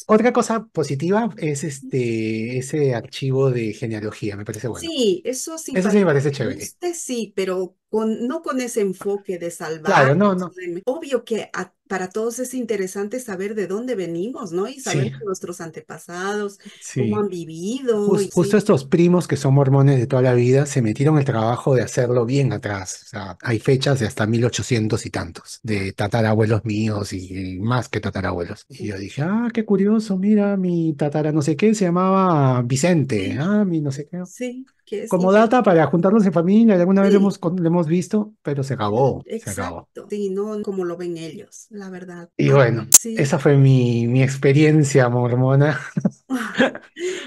Speaker 2: Otra cosa positiva es este ese archivo de genealogía, me parece bueno.
Speaker 1: Sí, eso sí. Eso sí me parece
Speaker 2: chévere. Este
Speaker 1: sí, pero no con ese enfoque de salvar. Claro, no, no. Obvio que para todos es interesante saber de dónde venimos, ¿no? Y saber nuestros antepasados,
Speaker 2: cómo han vivido. justo estos primos que son mormones de toda la vida se metieron el trabajo de hacerlo bien atrás. O sea, hay fechas de hasta 1800 y tantos, de tatarabuelos míos y, más que tatarabuelos. Y yo dije, ah, qué curioso, mira, mi tatara no sé qué se llamaba Vicente, ah, mi no sé qué. Sí. Como data para juntarnos en familia, alguna vez le hemos visto, pero se acabó. Exacto. Se acabó.
Speaker 1: Sí, no como lo ven ellos, la verdad. Y bueno, esa fue
Speaker 2: mi, mi experiencia mormona. (laughs)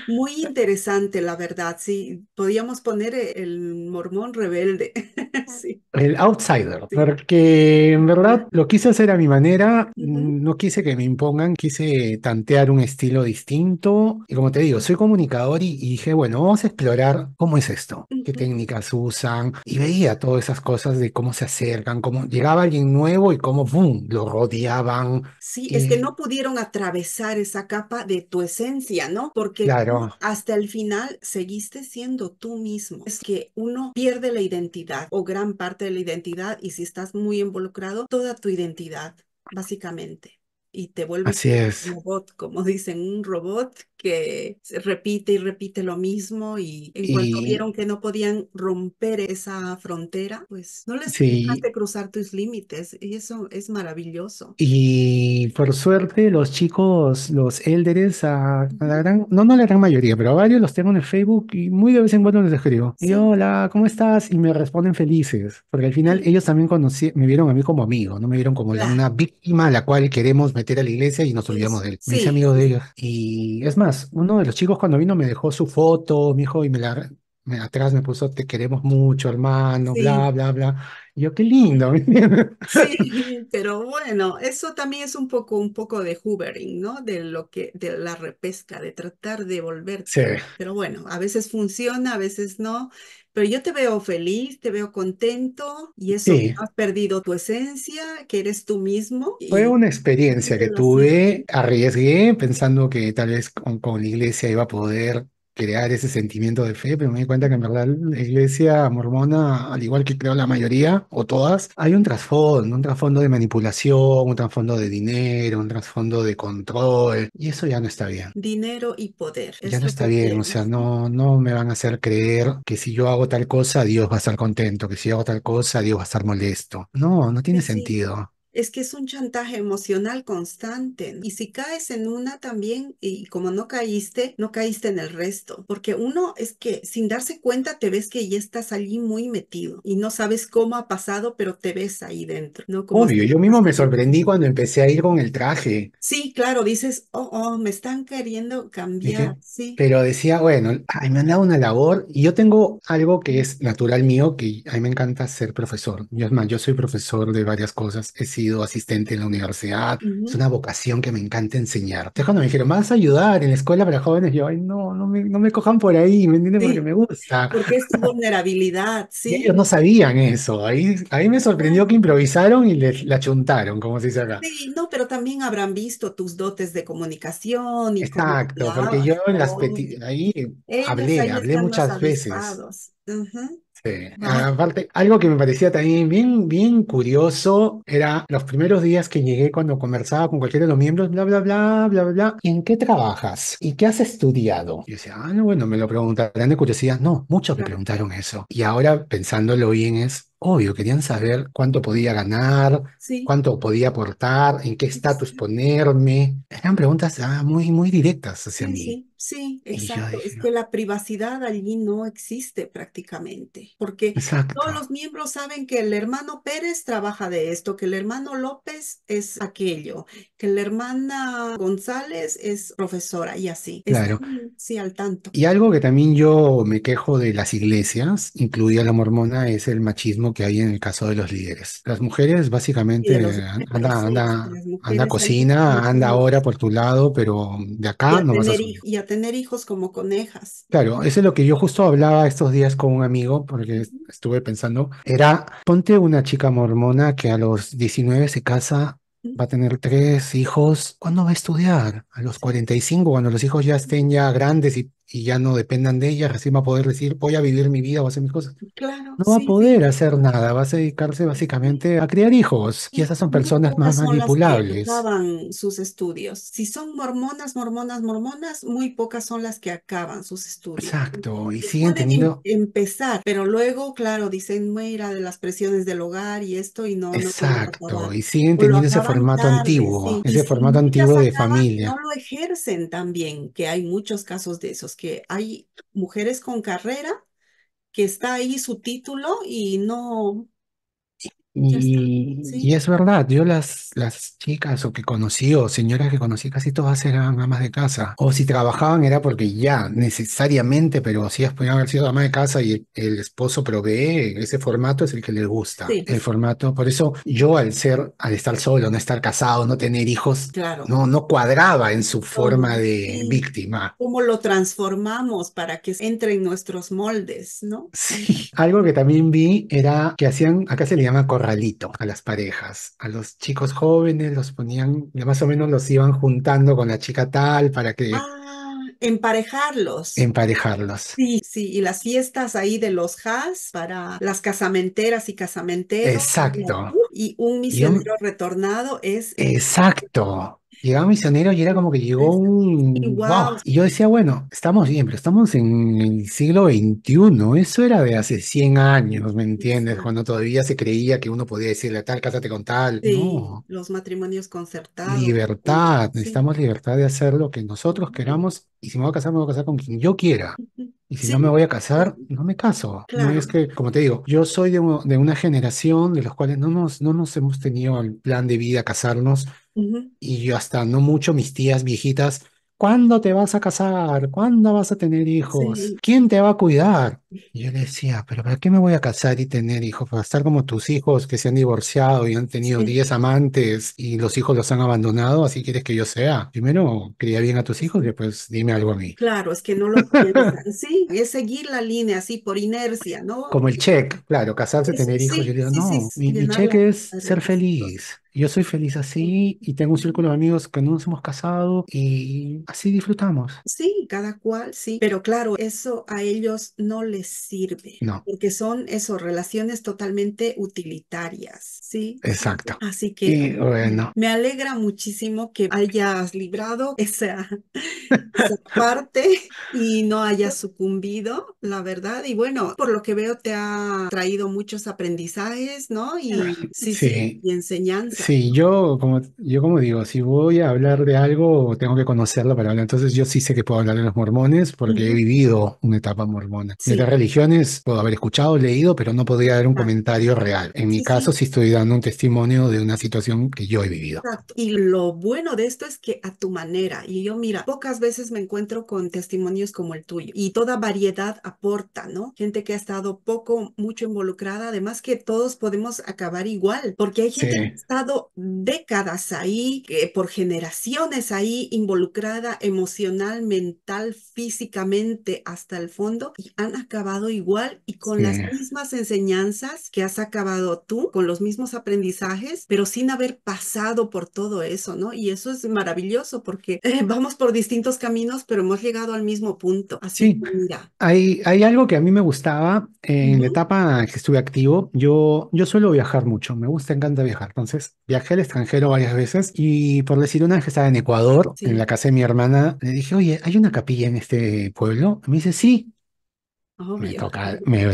Speaker 1: Muy interesante, la verdad. Sí, podíamos poner el mormón rebelde. (laughs)
Speaker 2: El outsider, porque en verdad lo quise hacer a mi manera, no quise que me impongan, quise tantear un estilo distinto. Y como te digo, soy comunicador y, dije, bueno, vamos a explorar cómo es esto, qué técnicas usan. Y veía todas esas cosas de cómo se acercan, cómo llegaba alguien nuevo y cómo, ¡boom!, lo rodeaban.
Speaker 1: Sí, es que no pudieron atravesar esa capa de tu esencia, ¿no? Porque claro. hasta el final seguiste siendo tú mismo. Es que uno pierde la identidad o gran parte de la identidad y si estás muy involucrado, toda tu identidad, básicamente. Y te vuelves Así un robot, como dicen, un robot que repite y repite lo mismo y en cuanto vieron que no podían romper esa frontera, pues no les dejaste cruzar tus límites y eso es maravilloso.
Speaker 2: Y por suerte los chicos, los élderes, a, la gran, no, no la gran mayoría, pero a varios los tengo en el Facebook y muy de vez en cuando les escribo, y hola, ¿cómo estás? Y me responden felices, porque al final ellos también conocí, me vieron a mí como amigo, no me vieron como una víctima a la cual queremos meter a la iglesia y nos olvidamos de él. Me hice amigo de ellos. Y es más, uno de los chicos cuando vino me dejó su foto, mi hijo, y me la, me, atrás me puso, te queremos mucho, hermano, bla, bla, bla. yo, qué lindo, (laughs)
Speaker 1: Sí, pero bueno, eso también es un poco, un poco de hoovering, ¿no? De lo que, de la repesca, de tratar de volver. Pero bueno, a veces funciona, a veces no, pero yo te veo feliz, te veo contento y eso has perdido tu esencia, que eres tú mismo.
Speaker 2: Fue una experiencia que tuve, arriesgué pensando que tal vez con, con la iglesia iba a poder crear ese sentimiento de fe, pero me di cuenta que en verdad la iglesia mormona, al igual que creo la mayoría o todas, hay un trasfondo, un trasfondo de manipulación, un trasfondo de dinero, un trasfondo de control, y eso ya no está bien.
Speaker 1: Dinero y poder. Ya no está
Speaker 2: bien, o sea, no, no me van a hacer creer que si yo hago tal cosa, Dios va a estar contento, que si yo hago tal cosa, Dios va a estar molesto. No, no tiene sentido
Speaker 1: es que es un chantaje emocional constante. Y si caes en una también, y como no caíste, no caíste en el resto, porque uno es que sin darse cuenta te ves que ya estás allí muy metido y no sabes cómo ha pasado, pero te ves ahí dentro. Obvio,
Speaker 2: yo mismo me sorprendí cuando empecé a ir con el traje.
Speaker 1: Sí, claro, dices, oh, oh, me están queriendo cambiar. Sí.
Speaker 2: Pero decía, bueno, me han dado una labor y yo tengo algo que es natural mío, que a mí me encanta ser profesor. Yo, es yo soy profesor de varias cosas. es asistente en la universidad, es una vocación que me encanta enseñar. Entonces cuando me dijeron, vas a ayudar en la escuela para jóvenes, yo, ay, no, no me, no me cojan por ahí, ¿me entiendes? porque me gusta.
Speaker 1: Porque es tu vulnerabilidad, (laughs) sí. ellos no
Speaker 2: sabían eso, ahí, ahí me sorprendió que improvisaron y les, la chuntaron, como se dice acá. Sí,
Speaker 1: no, pero también habrán visto tus dotes de comunicación. Y Exacto, porque yo en las
Speaker 2: ahí hablé, hablé muchas veces. Sí. Ah, aparte, algo que me parecía también bien, bien curioso era los primeros días que llegué cuando conversaba con cualquiera de los miembros, bla, bla, bla, bla, bla, ¿en qué trabajas? ¿Y qué has estudiado? Y yo decía, ah, no, bueno, me lo preguntarán de curiosidad. No, muchos me preguntaron eso. Y ahora pensándolo bien es, Obvio, querían saber cuánto podía ganar, cuánto podía aportar, en qué estatus ponerme. Eran preguntas ah, muy, muy directas hacia mí.
Speaker 1: Sí, exacto. es que la privacidad allí no existe prácticamente, porque todos los miembros saben que el hermano Pérez trabaja de esto, que el hermano López es aquello, que la hermana González es profesora y así. Claro. sí, al tanto.
Speaker 2: Y algo que también yo me quejo de las iglesias, incluida la mormona, es el machismo que hay en el caso de los líderes. Las mujeres básicamente anda, anda, anda cocina, anda ahora por tu lado, pero de acá no vas
Speaker 1: a tener hijos como conejas.
Speaker 2: Claro, eso es lo que yo justo hablaba estos días con un amigo, porque estuve pensando, era, ponte una chica mormona que a los 19 se casa va a tener tres hijos, ¿cuándo va a estudiar? A los 45, cuando los hijos ya estén ya grandes y y ya no dependan de ellas, recién va a poder decir, voy a vivir mi vida, o a hacer mis cosas. Claro, no va a poder hacer nada, va a dedicarse básicamente a criar hijos, y, esas son personas más manipulables. Las
Speaker 1: acaban sus estudios. Si son mormonas, mormonas, mormonas, muy pocas son las que acaban sus estudios.
Speaker 2: Exacto, y, siguen teniendo...
Speaker 1: Em, empezar, pero luego, claro, dicen, mira, de las presiones del hogar y esto y no. Exacto, y siguen teniendo ese formato antiguo, ese formato antiguo de familia. No lo ejercen también, que hay muchos casos de esos que hay mujeres con carrera que está ahí su título y no,
Speaker 2: y, es verdad, yo las, las chicas o que conocí o señoras que conocí, casi todas eran amas de casa. O si trabajaban era porque ya, necesariamente, pero si podían haber sido ama de casa y el, esposo provee, ese formato es el que les gusta. El formato, por eso yo al ser, al estar solo, no estar casado, no tener hijos, no, no cuadraba en su forma de víctima.
Speaker 1: ¿Cómo lo transformamos para que entre en nuestros moldes, no? Sí,
Speaker 2: algo que también vi era que hacían, acá se le llama corral a las parejas. A los chicos jóvenes los ponían, más o menos los iban juntando con la chica tal para que... Ah,
Speaker 1: emparejarlos.
Speaker 2: Emparejarlos.
Speaker 1: Sí, sí, y las fiestas ahí de los has para las casamenteras y casamenteros. Exacto. Y un misionero retornado es...
Speaker 2: Exacto llegaba misionero y era como que llegó este, un... Y yo decía, bueno, estamos bien, pero estamos en el siglo XXI, eso era de hace 100 años, ¿me entiendes? Cuando todavía se creía que uno podía decirle tal, cásate con tal. no.
Speaker 1: los matrimonios concertados.
Speaker 2: Libertad, necesitamos libertad de hacer lo que nosotros queramos y si me voy a casar, me voy a casar con quien yo quiera. Y si no me voy a casar, no me caso. No es que, como te digo, yo soy de, de, una generación de los cuales no nos, no nos hemos tenido el plan de vida casarnos y yo hasta no mucho, mis tías viejitas, ¿cuándo te vas a casar? ¿Cuándo vas a tener hijos? ¿Quién te va a cuidar? Y yo decía, pero ¿para qué me voy a casar y tener hijos? Para estar como tus hijos que se han divorciado y han tenido 10 amantes y los hijos los han abandonado, así quieres que yo sea. Primero, cría bien a tus hijos y después dime algo a mí.
Speaker 1: Claro, es que no lo sí, es seguir la línea así por inercia, ¿no?
Speaker 2: Como el check, claro, casarse, tener hijos. yo digo, no, mi, mi check es ser feliz. Yo soy feliz así y tengo un círculo de amigos que no nos hemos casado y así disfrutamos.
Speaker 1: Sí, cada cual, sí, pero claro, eso a ellos no les sirve. No. Porque son eso, relaciones totalmente utilitarias, ¿sí? Exacto. Así que bueno. me alegra muchísimo que hayas librado esa, parte y no hayas sucumbido, la verdad. Y bueno, por lo que veo te ha traído muchos aprendizajes, ¿no? Y (laughs) sí, sí, y enseñanzas.
Speaker 2: Sí, yo como, yo como digo, si voy a hablar de algo, tengo que conocerlo para hablar. Entonces yo sí sé que puedo hablar de los mormones porque he vivido una etapa mormona. De las religiones puedo haber escuchado, leído, pero no podría dar un ah. comentario real. En mi caso sí. estoy dando un testimonio de una situación que yo he vivido.
Speaker 1: Exacto. Y lo bueno de esto es que a tu manera, y yo mira, pocas veces me encuentro con testimonios como el tuyo y toda variedad aporta, ¿no? Gente que ha estado poco, mucho involucrada, además que todos podemos acabar igual, porque hay gente que ha estado décadas ahí, eh, por generaciones ahí, involucrada emocional, mental, físicamente hasta el fondo, y han acabado igual y con las mismas enseñanzas que has acabado tú, con los mismos aprendizajes, pero sin haber pasado por todo eso, ¿no? Y eso es maravilloso porque eh, vamos por distintos caminos, pero hemos llegado al mismo punto.
Speaker 2: Así mira. Hay, algo que a mí me gustaba eh, en la etapa que estuve activo. Yo, yo suelo viajar mucho, me gusta, encanta viajar. Entonces, viajé al extranjero varias veces y por decir una vez que estaba en Ecuador, en la casa de mi hermana, le dije, oye, ¿hay una capilla en este pueblo? me dice, sí. Oh, me,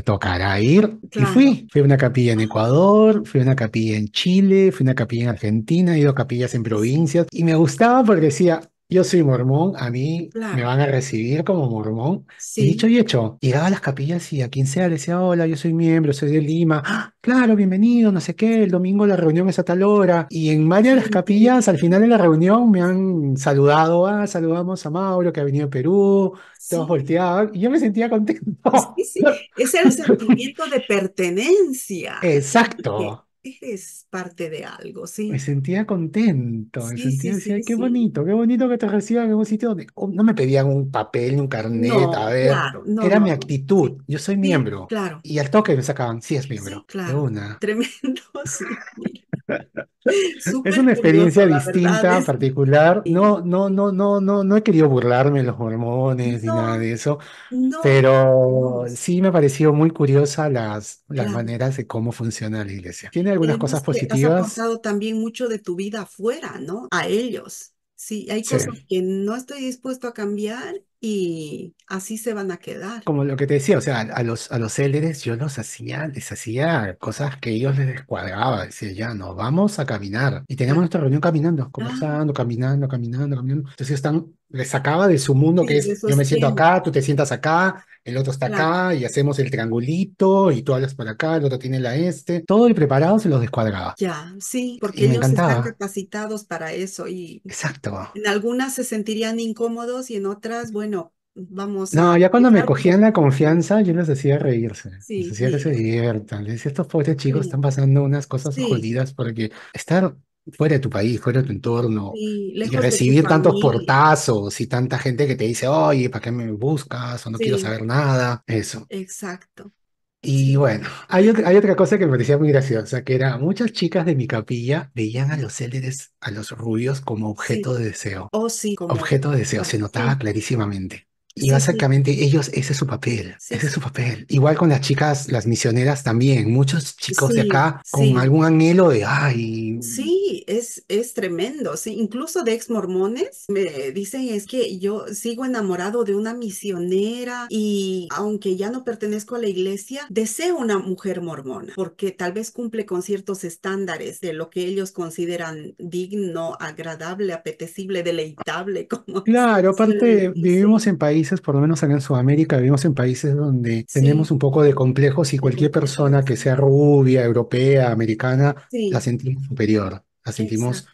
Speaker 2: tocará ir. Y fui. Fui a una capilla en Ecuador, fui a una capilla en Chile, fui a una capilla en Argentina, he ido a capillas en provincias. Y me gustaba porque decía, yo soy mormón, a mí me van a recibir como mormón. dicho y hecho, llegaba a las capillas y a quien sea le decía, hola, yo soy miembro, soy de Lima. ¡Ah! claro, bienvenido, no sé qué, el domingo la reunión es a tal hora. Y en varias de las capillas, al final de la reunión, me han saludado, ah, saludamos a Mauro que ha venido de Perú, todos volteados, y yo me sentía contento. sí, sí. Es el (laughs) sentimiento de pertenencia. Exacto
Speaker 1: es parte de algo, ¿sí? Me
Speaker 2: sentía contento, me sentía, sí, qué bonito, qué bonito que te reciban en un sitio donde oh, no me pedían un papel ni un carnet, a ver, era mi actitud, yo soy miembro, claro. y al toque me sacaban, sí es miembro, de una.
Speaker 1: Tremendo, (laughs) sí es una experiencia distinta,
Speaker 2: particular. No, no, no, no, no, no he querido burlarme de los hormones ni nada de eso, pero sí me pareció muy curiosa las, las maneras de cómo funciona la iglesia. Tiene algunas cosas positivas. Has
Speaker 1: pasado también mucho de tu vida afuera, ¿no? A ellos. Sí, hay cosas que no estoy dispuesto a cambiar y así se van a quedar.
Speaker 2: Como lo que te decía, o sea, a los, a los yo los hacía, les hacía cosas que ellos les descuadraba, decía, ya nos vamos a caminar. Y teníamos ah. nuestra reunión caminando, conversando, ah. caminando, caminando, caminando. Entonces están les sacaba de su mundo que es yo me siento acá, tú te sientas acá, el otro está acá y hacemos el triangulito y tú hablas por acá, el otro tiene la este. Todo el preparado se los descuadraba.
Speaker 1: Ya, sí, porque ellos están capacitados para eso y
Speaker 2: Exacto. en
Speaker 1: algunas se sentirían incómodos y en otras, bueno, vamos. No,
Speaker 2: ya cuando me cogían la confianza, yo les decía reírse. Sí, les decía que se diviertan. Les decía, estos pobres chicos están pasando unas cosas jodidas porque estar fuera de tu país, fuera de tu entorno,
Speaker 1: y recibir tantos
Speaker 2: portazos y tanta gente que te dice, oye, ¿para qué me buscas? O no quiero saber nada, eso.
Speaker 1: Exacto.
Speaker 2: Y bueno, hay, hay otra cosa que me parecía muy graciosa, que era muchas chicas de mi capilla veían a los céleres, a los rubios como objeto de deseo.
Speaker 1: Oh, sí. objeto
Speaker 2: de deseo, se notaba clarísimamente. Y básicamente ellos, ese es su papel, ese es su papel. Igual con las chicas, las misioneras también, muchos chicos de acá con algún anhelo de, ay.
Speaker 1: Sí, es, es tremendo, sí, incluso de ex mormones me dicen es que yo sigo enamorado de una misionera y aunque ya no pertenezco a la iglesia, deseo una mujer mormona porque tal vez cumple con ciertos estándares de lo que ellos consideran digno, agradable, apetecible, deleitable. (laughs) Como
Speaker 2: claro, aparte vivimos en países por lo menos en Sudamérica, vivimos en países donde tenemos un poco de complejos y cualquier persona que sea rubia, europea, americana, la sentimos superior, la sentimos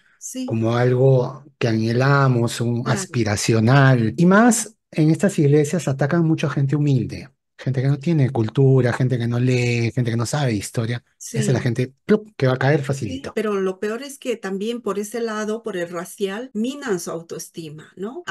Speaker 2: como algo que anhelamos, un aspiracional. Y más, en estas iglesias atacan mucha gente humilde gente que no tiene cultura, gente que no lee, gente que no sabe historia, esa es la gente que va a caer facilito.
Speaker 1: pero lo peor es que también por ese lado, por el racial, minan su autoestima, ¿no?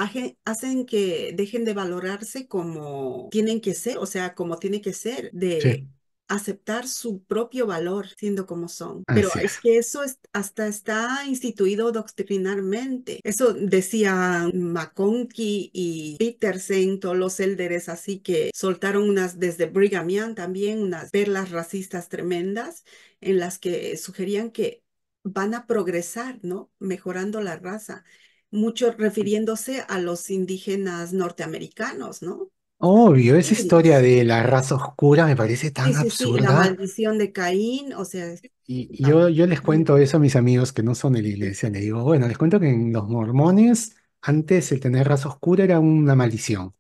Speaker 1: hacen que dejen de valorarse como tienen que ser, o sea, como tiene que ser, de aceptar su propio valor siendo como son. Pero es. que eso es, hasta está instituido doctrinalmente. Eso decía McConkie y Peterson, todos los elders, así que soltaron unas, desde Brigham Young también, unas perlas racistas tremendas en las que sugerían que van a progresar, ¿no? Mejorando la raza mucho refiriéndose a los indígenas norteamericanos, ¿no?
Speaker 2: Obvio, esa historia de la raza oscura me parece tan absurda la
Speaker 1: maldición de Caín, o sea,
Speaker 2: Y yo, yo les cuento eso a mis amigos que no son de la iglesia. Les digo, bueno, les cuento que en los mormones antes el tener raza oscura era una maldición.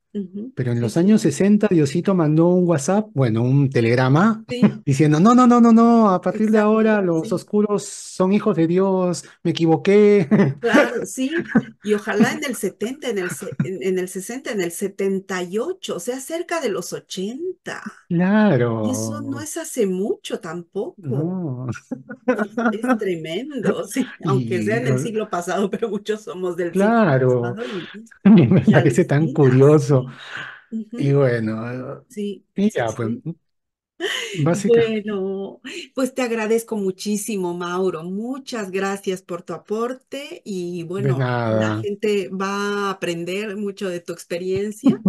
Speaker 2: Pero en los años 60 Diosito mandó un WhatsApp, bueno, un telegrama, (laughs) diciendo, no, no, no, no, no, a partir de ahora los oscuros son hijos de Dios, me equivoqué. (laughs)
Speaker 1: Claro, sí, y ojalá en el 70, en el, en, el 60, en el 78, o sea, cerca de los 80.
Speaker 2: Claro. eso no
Speaker 1: es hace mucho tampoco. Es, tremendo, (laughs) aunque sea en el siglo pasado, pero muchos somos del claro.
Speaker 2: siglo pasado. Y, me parece tan curioso. Y bueno, y ya, pues (laughs) Básica.
Speaker 1: Bueno, pues te agradezco muchísimo, Mauro. Muchas gracias por tu aporte y bueno, la gente va a aprender mucho de tu experiencia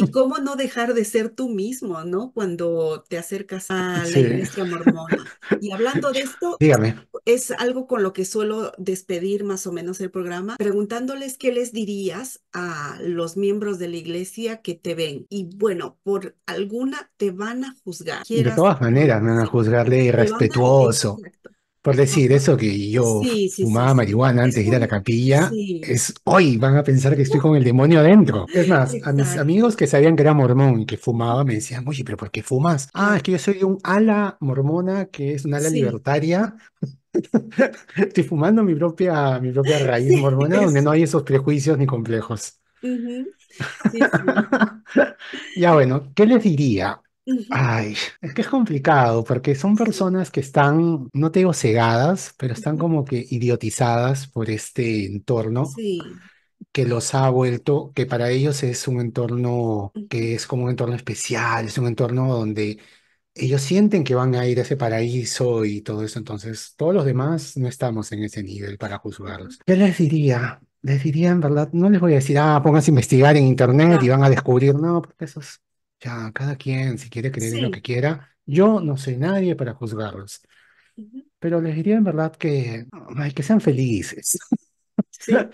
Speaker 1: y (laughs) cómo no dejar de ser tú mismo, ¿no? Cuando te acercas a la iglesia mormona. Y hablando de esto, Dígame. es algo con lo que suelo despedir más o menos el programa, preguntándoles qué les dirías a los miembros de la iglesia que te ven. Y bueno, por alguna te van a juzgar y De todas maneras,
Speaker 2: me van a juzgarle irrespetuoso. Por decir eso que yo fumaba marihuana antes de ir a la capilla, es hoy van a pensar que estoy con el demonio adentro. Es más, a mis amigos que sabían que era mormón y que fumaba me decían, oye, pero ¿por qué fumas? Ah, es que yo soy un ala mormona que es una ala libertaria. (laughs) estoy fumando mi propia, mi propia (laughs) raíz mormona donde no hay esos prejuicios ni complejos.
Speaker 1: (laughs)
Speaker 2: ya bueno, ¿qué les diría? Ay, es que es complicado porque son personas que están, no te digo cegadas, pero están como que idiotizadas por este entorno que los ha vuelto, que para ellos es un entorno que es como un entorno especial, es un entorno donde ellos sienten que van a ir a ese paraíso y todo eso, entonces todos los demás no estamos en ese nivel para juzgarlos. ¿Qué les diría? Les diría en verdad, no les voy a decir, ah, pónganse a investigar en internet y van a descubrir, no, porque eso es cada quien, si quiere creer en lo que quiera, yo no soy nadie para juzgarlos. Pero les diría en verdad que, que sean felices. (laughs)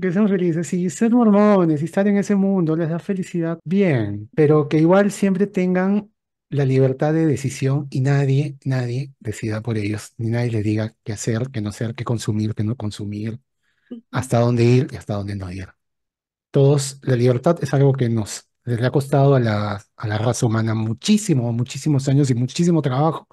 Speaker 2: Que sean felices. Si ser mormones y estar en ese mundo les da felicidad, bien, pero que igual siempre tengan la libertad de decisión y nadie, nadie decida por ellos, ni nadie les diga qué hacer, qué no hacer, qué consumir, qué no consumir, hasta dónde ir y hasta dónde no ir. Todos, la libertad es algo que nos le ha costado a la, a la raza humana muchísimo, muchísimos años y muchísimo trabajo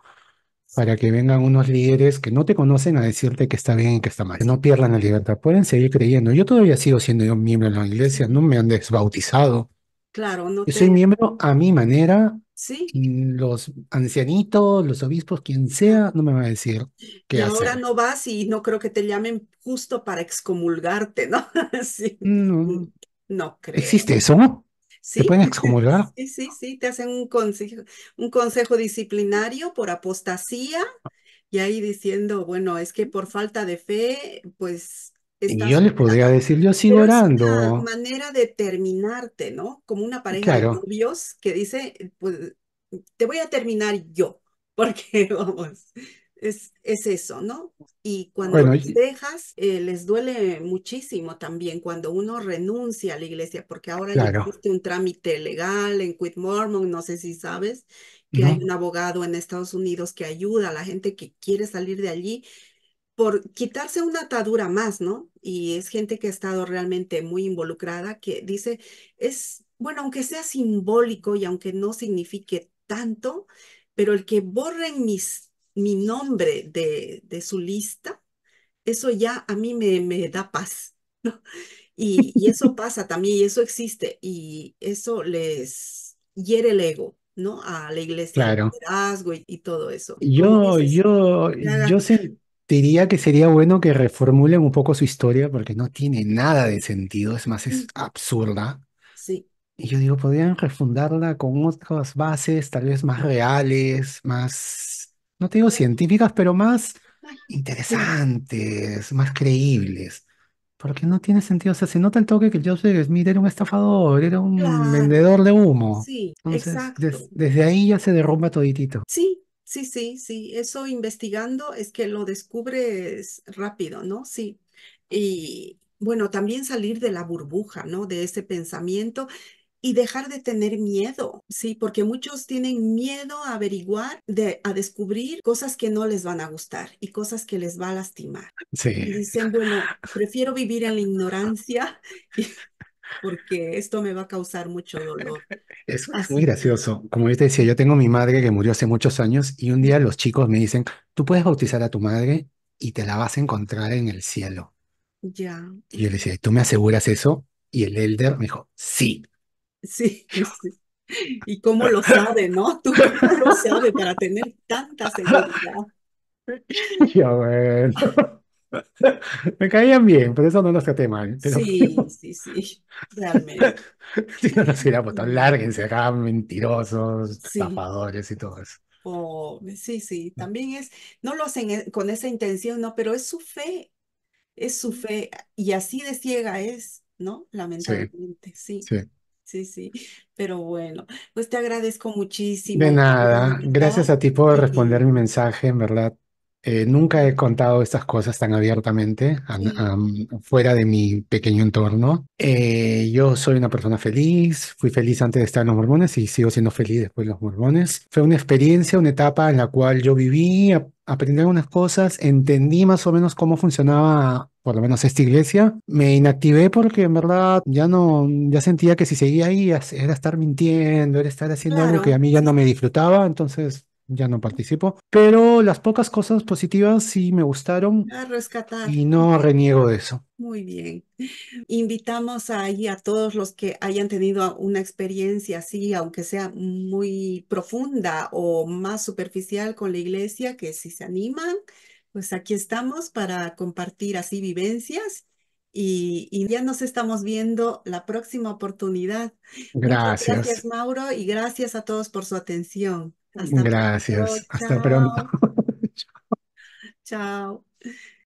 Speaker 2: para que vengan unos líderes que no te conocen a decirte que está bien que está mal. Que no pierdan la libertad, pueden seguir creyendo. Yo todavía sigo siendo yo miembro de la iglesia, no me han desbautizado.
Speaker 1: Claro, no. Yo soy
Speaker 2: miembro a mi manera. Sí. los ancianitos, los obispos, quien sea, no me va a decir qué ahora
Speaker 1: no vas y no creo que te llamen justo para excomulgarte, ¿no? (laughs) sí. No. No creo. ¿Existe eso?
Speaker 2: No. ¿Sí? pueden (laughs) excomulgar?
Speaker 1: sí, sí, sí, te hacen un consejo, un consejo disciplinario por apostasía y ahí diciendo, bueno, es que por falta de fe, pues... y yo les
Speaker 2: podría decir, yo sigo orando. Es
Speaker 1: manera de terminarte, ¿no? Como una pareja de novios que dice, pues te voy a terminar yo, (laughs) porque vamos, es, eso, ¿no? Y cuando los dejas, eh, les duele muchísimo también cuando uno renuncia a la iglesia, porque ahora hay un trámite legal en Quit Mormon, no sé si sabes, que hay un abogado en Estados Unidos que ayuda a la gente que quiere salir de allí por quitarse una atadura más, ¿no? Y es gente que ha estado realmente muy involucrada, que dice, es, bueno, aunque sea simbólico y aunque no signifique tanto, pero el que borren mis mi nombre de, su lista, eso ya a mí me, me da paz, ¿no? Y, eso (laughs) pasa también, y eso existe, y eso les hiere el ego, ¿no? A la iglesia, claro. liderazgo y, todo eso. Yo,
Speaker 2: yo, yo sentiría que sería bueno que reformulen un poco su historia, porque no tiene nada de sentido, es más, es mm. absurda. Sí. Y yo digo, podrían refundarla con otras bases, tal vez más reales, más no te digo científicas, pero más interesantes, más creíbles. Porque no tiene sentido, o sea, se nota el toque que Joseph Smith era un estafador, era un vendedor de humo.
Speaker 1: Sí, Entonces, exacto.
Speaker 2: desde ahí ya se derrumba toditito.
Speaker 1: Sí, sí, sí, sí. Eso investigando es que lo descubres rápido, ¿no? Sí. Y bueno, también salir de la burbuja, ¿no? De ese pensamiento y dejar de tener miedo, ¿sí? Porque muchos tienen miedo a averiguar, de, a descubrir cosas que no les van a gustar y cosas que les va a lastimar. Sí. Y dicen, bueno, prefiero vivir en la ignorancia (laughs) porque esto me va a causar mucho dolor. es muy
Speaker 2: gracioso. Como yo te decía, yo tengo mi madre que murió hace muchos años y un día los chicos me dicen, tú puedes bautizar a tu madre y te la vas a encontrar en el cielo. Ya. Y yo le decía, ¿tú me aseguras eso? Y el elder me dijo, sí.
Speaker 1: (laughs) Sí, ¿Y cómo lo sabe, no? ¿Tú (laughs) cómo lo sabe para tener tanta seguridad? (laughs)
Speaker 2: Ya bueno. Me caían bien, pero eso no nos traté mal. Sí,
Speaker 1: sí, sí, realmente.
Speaker 2: Si no nos tan lárguense acá, mentirosos, zapadores tapadores y todo
Speaker 1: eso. sí, sí, también es, no lo hacen eh, con esa intención, no, pero es su fe, es su fe, y así de ciega es, ¿no? Lamentablemente, sí. sí. Sí, sí, (laughs) pero bueno, pues te agradezco muchísimo De nada, gracias
Speaker 2: a ti por responder mi mensaje, en verdad. Eh, nunca he contado estas cosas tan abiertamente, fuera de mi pequeño entorno. Eh, yo soy una persona feliz, fui feliz antes de estar en los mormones y sigo siendo feliz después de los mormones. Fue una experiencia, una etapa en la cual yo viví, aprendí algunas cosas, entendí más o menos cómo funcionaba por lo menos esta iglesia. Me inactivé porque en verdad ya no, ya sentía que si seguía ahí era estar mintiendo, era estar haciendo algo que a mí ya no me disfrutaba, entonces ya no participo, pero las pocas cosas positivas sí me gustaron. rescatar. Y no reniego de eso. Muy bien.
Speaker 1: Invitamos ahí a todos los que hayan tenido una experiencia así, aunque sea muy profunda o más superficial con la iglesia, que si se animan, pues aquí estamos para compartir así vivencias y, y, ya nos estamos viendo la próxima oportunidad. Gracias. gracias, Mauro, y gracias a todos por su atención. Gracias. Hasta pronto. (laughs) Chao.